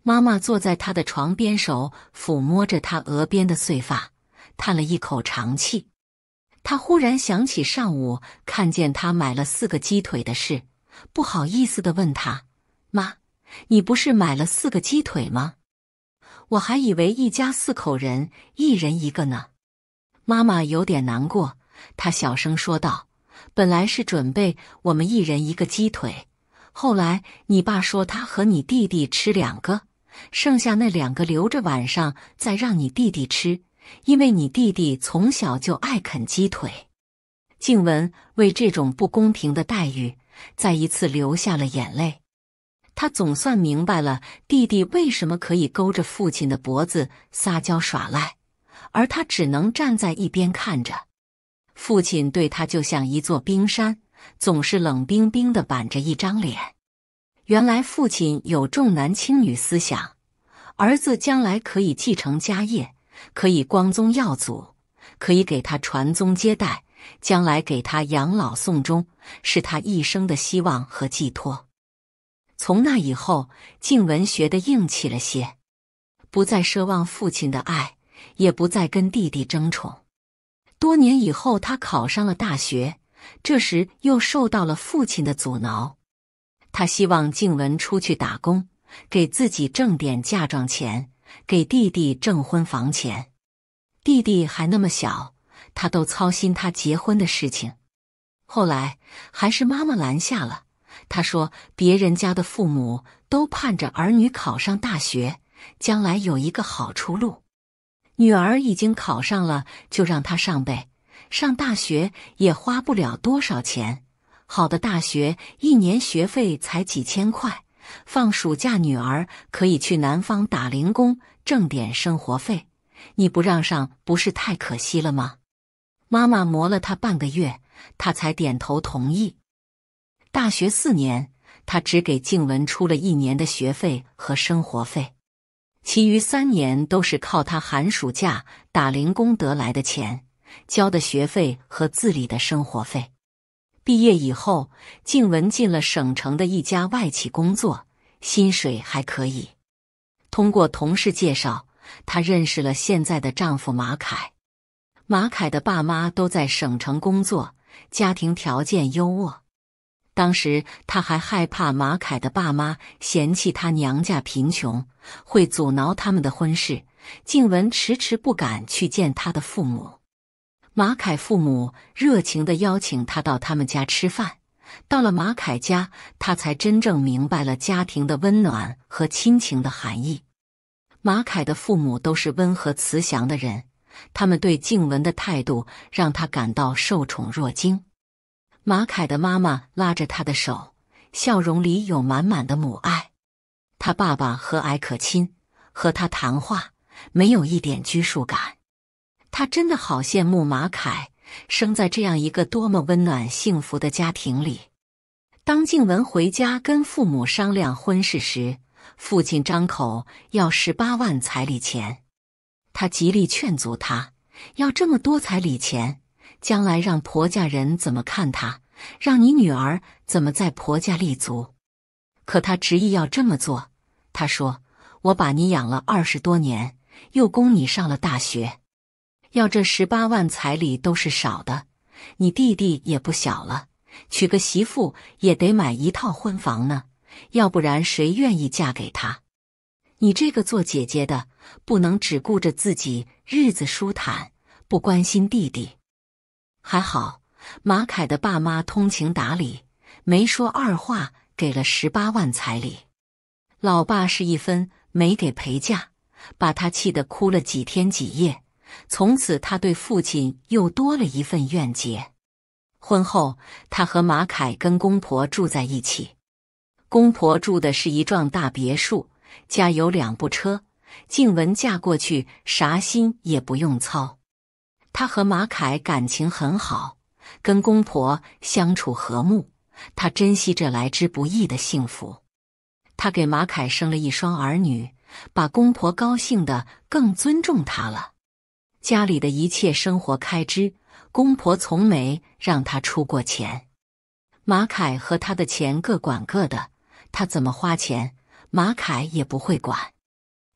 Speaker 1: 妈妈坐在他的床边，手抚摸着他额边的碎发，叹了一口长气。他忽然想起上午看见他买了四个鸡腿的事，不好意思的问他：“妈，你不是买了四个鸡腿吗？我还以为一家四口人一人一个呢。”妈妈有点难过，她小声说道：“本来是准备我们一人一个鸡腿，后来你爸说他和你弟弟吃两个。”剩下那两个留着晚上再让你弟弟吃，因为你弟弟从小就爱啃鸡腿。静文为这种不公平的待遇再一次流下了眼泪。他总算明白了弟弟为什么可以勾着父亲的脖子撒娇耍赖，而他只能站在一边看着。父亲对他就像一座冰山，总是冷冰冰的，板着一张脸。原来父亲有重男轻女思想，儿子将来可以继承家业，可以光宗耀祖，可以给他传宗接代，将来给他养老送终，是他一生的希望和寄托。从那以后，静文学的硬气了些，不再奢望父亲的爱，也不再跟弟弟争宠。多年以后，他考上了大学，这时又受到了父亲的阻挠。他希望静文出去打工，给自己挣点嫁妆钱，给弟弟挣婚房钱。弟弟还那么小，他都操心他结婚的事情。后来还是妈妈拦下了，他说：“别人家的父母都盼着儿女考上大学，将来有一个好出路。女儿已经考上了，就让她上呗，上大学也花不了多少钱。”好的大学一年学费才几千块，放暑假女儿可以去南方打零工挣点生活费。你不让上，不是太可惜了吗？妈妈磨了他半个月，他才点头同意。大学四年，他只给静文出了一年的学费和生活费，其余三年都是靠他寒暑假打零工得来的钱交的学费和自理的生活费。毕业以后，静文进了省城的一家外企工作，薪水还可以。通过同事介绍，她认识了现在的丈夫马凯。马凯的爸妈都在省城工作，家庭条件优渥。当时她还害怕马凯的爸妈嫌弃她娘家贫穷，会阻挠他们的婚事。静文迟迟不敢去见他的父母。马凯父母热情的邀请他到他们家吃饭。到了马凯家，他才真正明白了家庭的温暖和亲情的含义。马凯的父母都是温和慈祥的人，他们对静文的态度让他感到受宠若惊。马凯的妈妈拉着他的手，笑容里有满满的母爱。他爸爸和蔼可亲，和他谈话没有一点拘束感。他真的好羡慕马凯，生在这样一个多么温暖幸福的家庭里。当静文回家跟父母商量婚事时，父亲张口要十八万彩礼钱，他极力劝阻他，要这么多彩礼钱，将来让婆家人怎么看他，让你女儿怎么在婆家立足。可他执意要这么做，他说：“我把你养了二十多年，又供你上了大学。”要这十八万彩礼都是少的，你弟弟也不小了，娶个媳妇也得买一套婚房呢，要不然谁愿意嫁给他？你这个做姐姐的，不能只顾着自己日子舒坦，不关心弟弟。还好马凯的爸妈通情达理，没说二话，给了十八万彩礼。老爸是一分没给陪嫁，把他气得哭了几天几夜。从此，他对父亲又多了一份怨结。婚后，他和马凯跟公婆住在一起。公婆住的是一幢大别墅，家有两部车。静雯嫁过去，啥心也不用操。他和马凯感情很好，跟公婆相处和睦。他珍惜这来之不易的幸福。他给马凯生了一双儿女，把公婆高兴的更尊重他了。家里的一切生活开支，公婆从没让他出过钱。马凯和他的钱各管各的，他怎么花钱，马凯也不会管。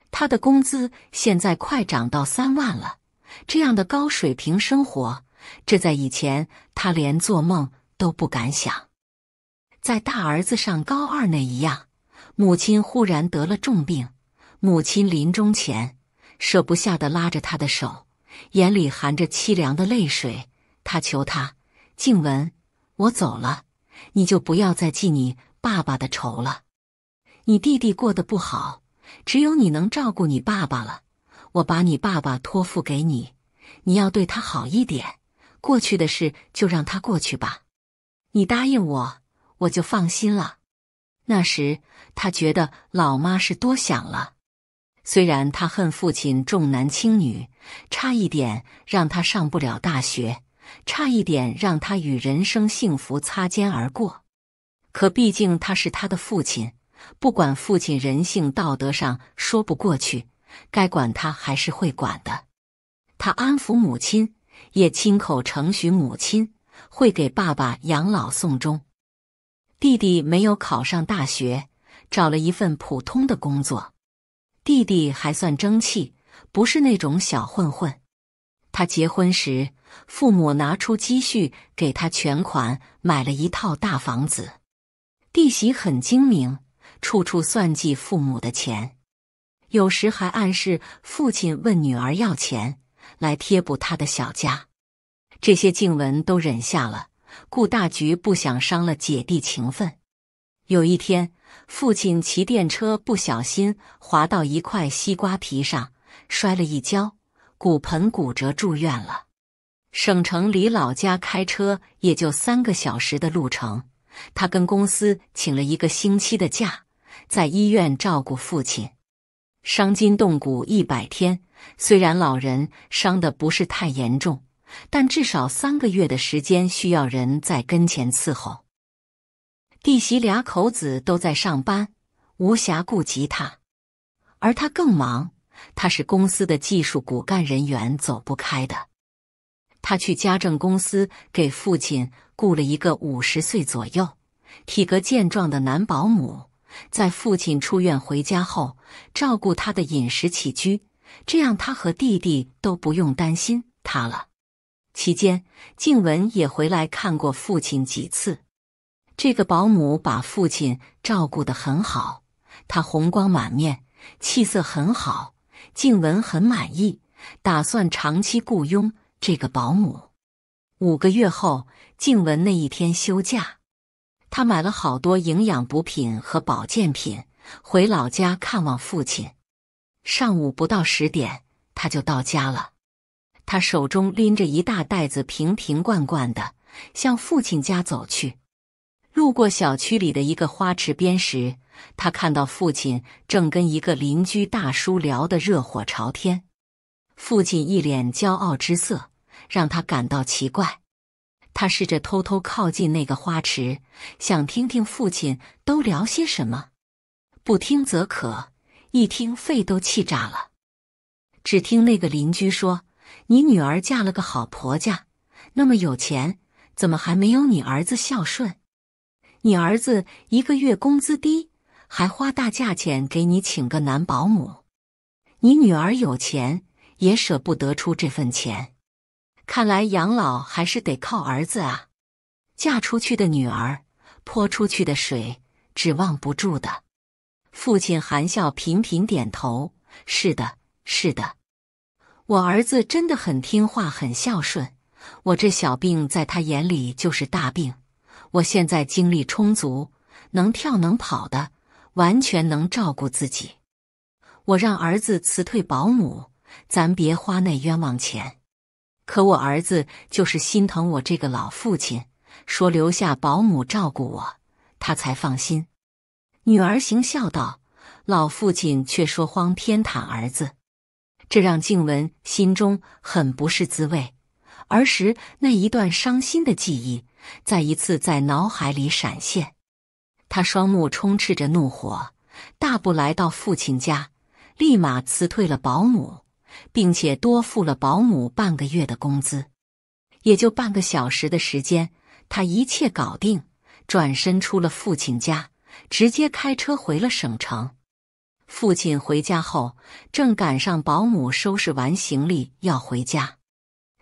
Speaker 1: 他的工资现在快涨到三万了，这样的高水平生活，这在以前他连做梦都不敢想。在大儿子上高二那一样，母亲忽然得了重病，母亲临终前舍不下的拉着他的手。眼里含着凄凉的泪水，他求他静文：“我走了，你就不要再记你爸爸的仇了。你弟弟过得不好，只有你能照顾你爸爸了。我把你爸爸托付给你，你要对他好一点。过去的事就让他过去吧。你答应我，我就放心了。”那时他觉得老妈是多想了，虽然他恨父亲重男轻女。差一点让他上不了大学，差一点让他与人生幸福擦肩而过。可毕竟他是他的父亲，不管父亲人性道德上说不过去，该管他还是会管的。他安抚母亲，也亲口承许母亲会给爸爸养老送终。弟弟没有考上大学，找了一份普通的工作。弟弟还算争气。不是那种小混混，他结婚时，父母拿出积蓄给他全款买了一套大房子。弟媳很精明，处处算计父母的钱，有时还暗示父亲问女儿要钱来贴补他的小家。这些静文都忍下了，顾大局，不想伤了姐弟情分。有一天，父亲骑电车不小心滑到一块西瓜皮上。摔了一跤，骨盆骨折，住院了。省城离老家开车也就三个小时的路程。他跟公司请了一个星期的假，在医院照顾父亲。伤筋动骨一百天，虽然老人伤的不是太严重，但至少三个月的时间需要人在跟前伺候。弟媳俩口子都在上班，无暇顾及他，而他更忙。他是公司的技术骨干人员，走不开的。他去家政公司给父亲雇了一个五十岁左右、体格健壮的男保姆，在父亲出院回家后，照顾他的饮食起居，这样他和弟弟都不用担心他了。期间，静文也回来看过父亲几次。这个保姆把父亲照顾得很好，他红光满面，气色很好。静文很满意，打算长期雇佣这个保姆。五个月后，静文那一天休假，她买了好多营养补品和保健品，回老家看望父亲。上午不到十点，她就到家了。她手中拎着一大袋子瓶瓶罐罐的，向父亲家走去。路过小区里的一个花池边时。他看到父亲正跟一个邻居大叔聊得热火朝天，父亲一脸骄傲之色，让他感到奇怪。他试着偷偷靠近那个花池，想听听父亲都聊些什么。不听则可，一听肺都气炸了。只听那个邻居说：“你女儿嫁了个好婆家，那么有钱，怎么还没有你儿子孝顺？你儿子一个月工资低。”还花大价钱给你请个男保姆，你女儿有钱也舍不得出这份钱，看来养老还是得靠儿子啊！嫁出去的女儿泼出去的水，指望不住的。父亲含笑频频点头：“是的，是的，我儿子真的很听话，很孝顺。我这小病在他眼里就是大病。我现在精力充足，能跳能跑的。”完全能照顾自己，我让儿子辞退保姆，咱别花那冤枉钱。可我儿子就是心疼我这个老父亲，说留下保姆照顾我，他才放心。女儿行孝道，老父亲却说荒偏袒儿子，这让静文心中很不是滋味。儿时那一段伤心的记忆再一次在脑海里闪现。他双目充斥着怒火，大步来到父亲家，立马辞退了保姆，并且多付了保姆半个月的工资。也就半个小时的时间，他一切搞定，转身出了父亲家，直接开车回了省城。父亲回家后，正赶上保姆收拾完行李要回家，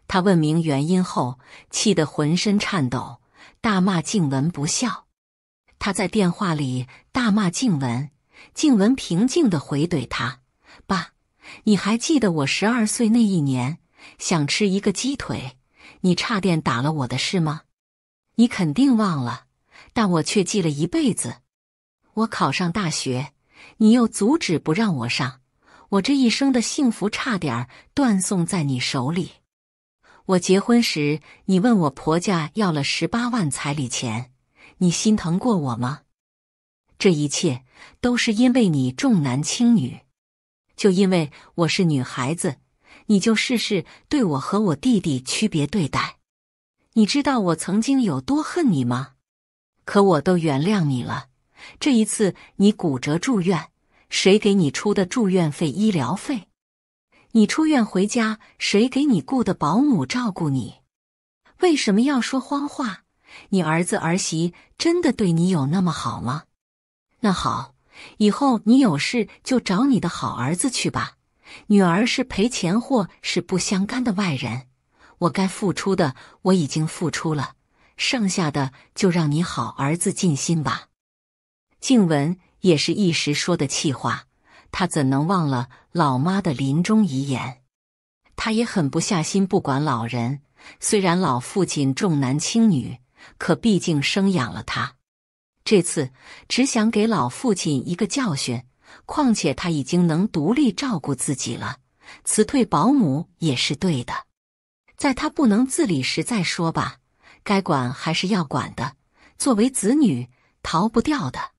Speaker 1: 他问明原因后，气得浑身颤抖，大骂静文不孝。他在电话里大骂静文，静文平静地回怼他：“爸，你还记得我十二岁那一年想吃一个鸡腿，你差点打了我的事吗？你肯定忘了，但我却记了一辈子。我考上大学，你又阻止不让我上，我这一生的幸福差点断送在你手里。我结婚时，你问我婆家要了十八万彩礼钱。”你心疼过我吗？这一切都是因为你重男轻女，就因为我是女孩子，你就事事对我和我弟弟区别对待。你知道我曾经有多恨你吗？可我都原谅你了。这一次你骨折住院，谁给你出的住院费、医疗费？你出院回家，谁给你雇的保姆照顾你？为什么要说谎话？你儿子儿媳真的对你有那么好吗？那好，以后你有事就找你的好儿子去吧。女儿是赔钱货，是不相干的外人。我该付出的我已经付出了，剩下的就让你好儿子尽心吧。静文也是一时说的气话，他怎能忘了老妈的临终遗言？他也狠不下心不管老人。虽然老父亲重男轻女。可毕竟生养了他，这次只想给老父亲一个教训。况且他已经能独立照顾自己了，辞退保姆也是对的。在他不能自理时再说吧，该管还是要管的。作为子女，逃不掉的。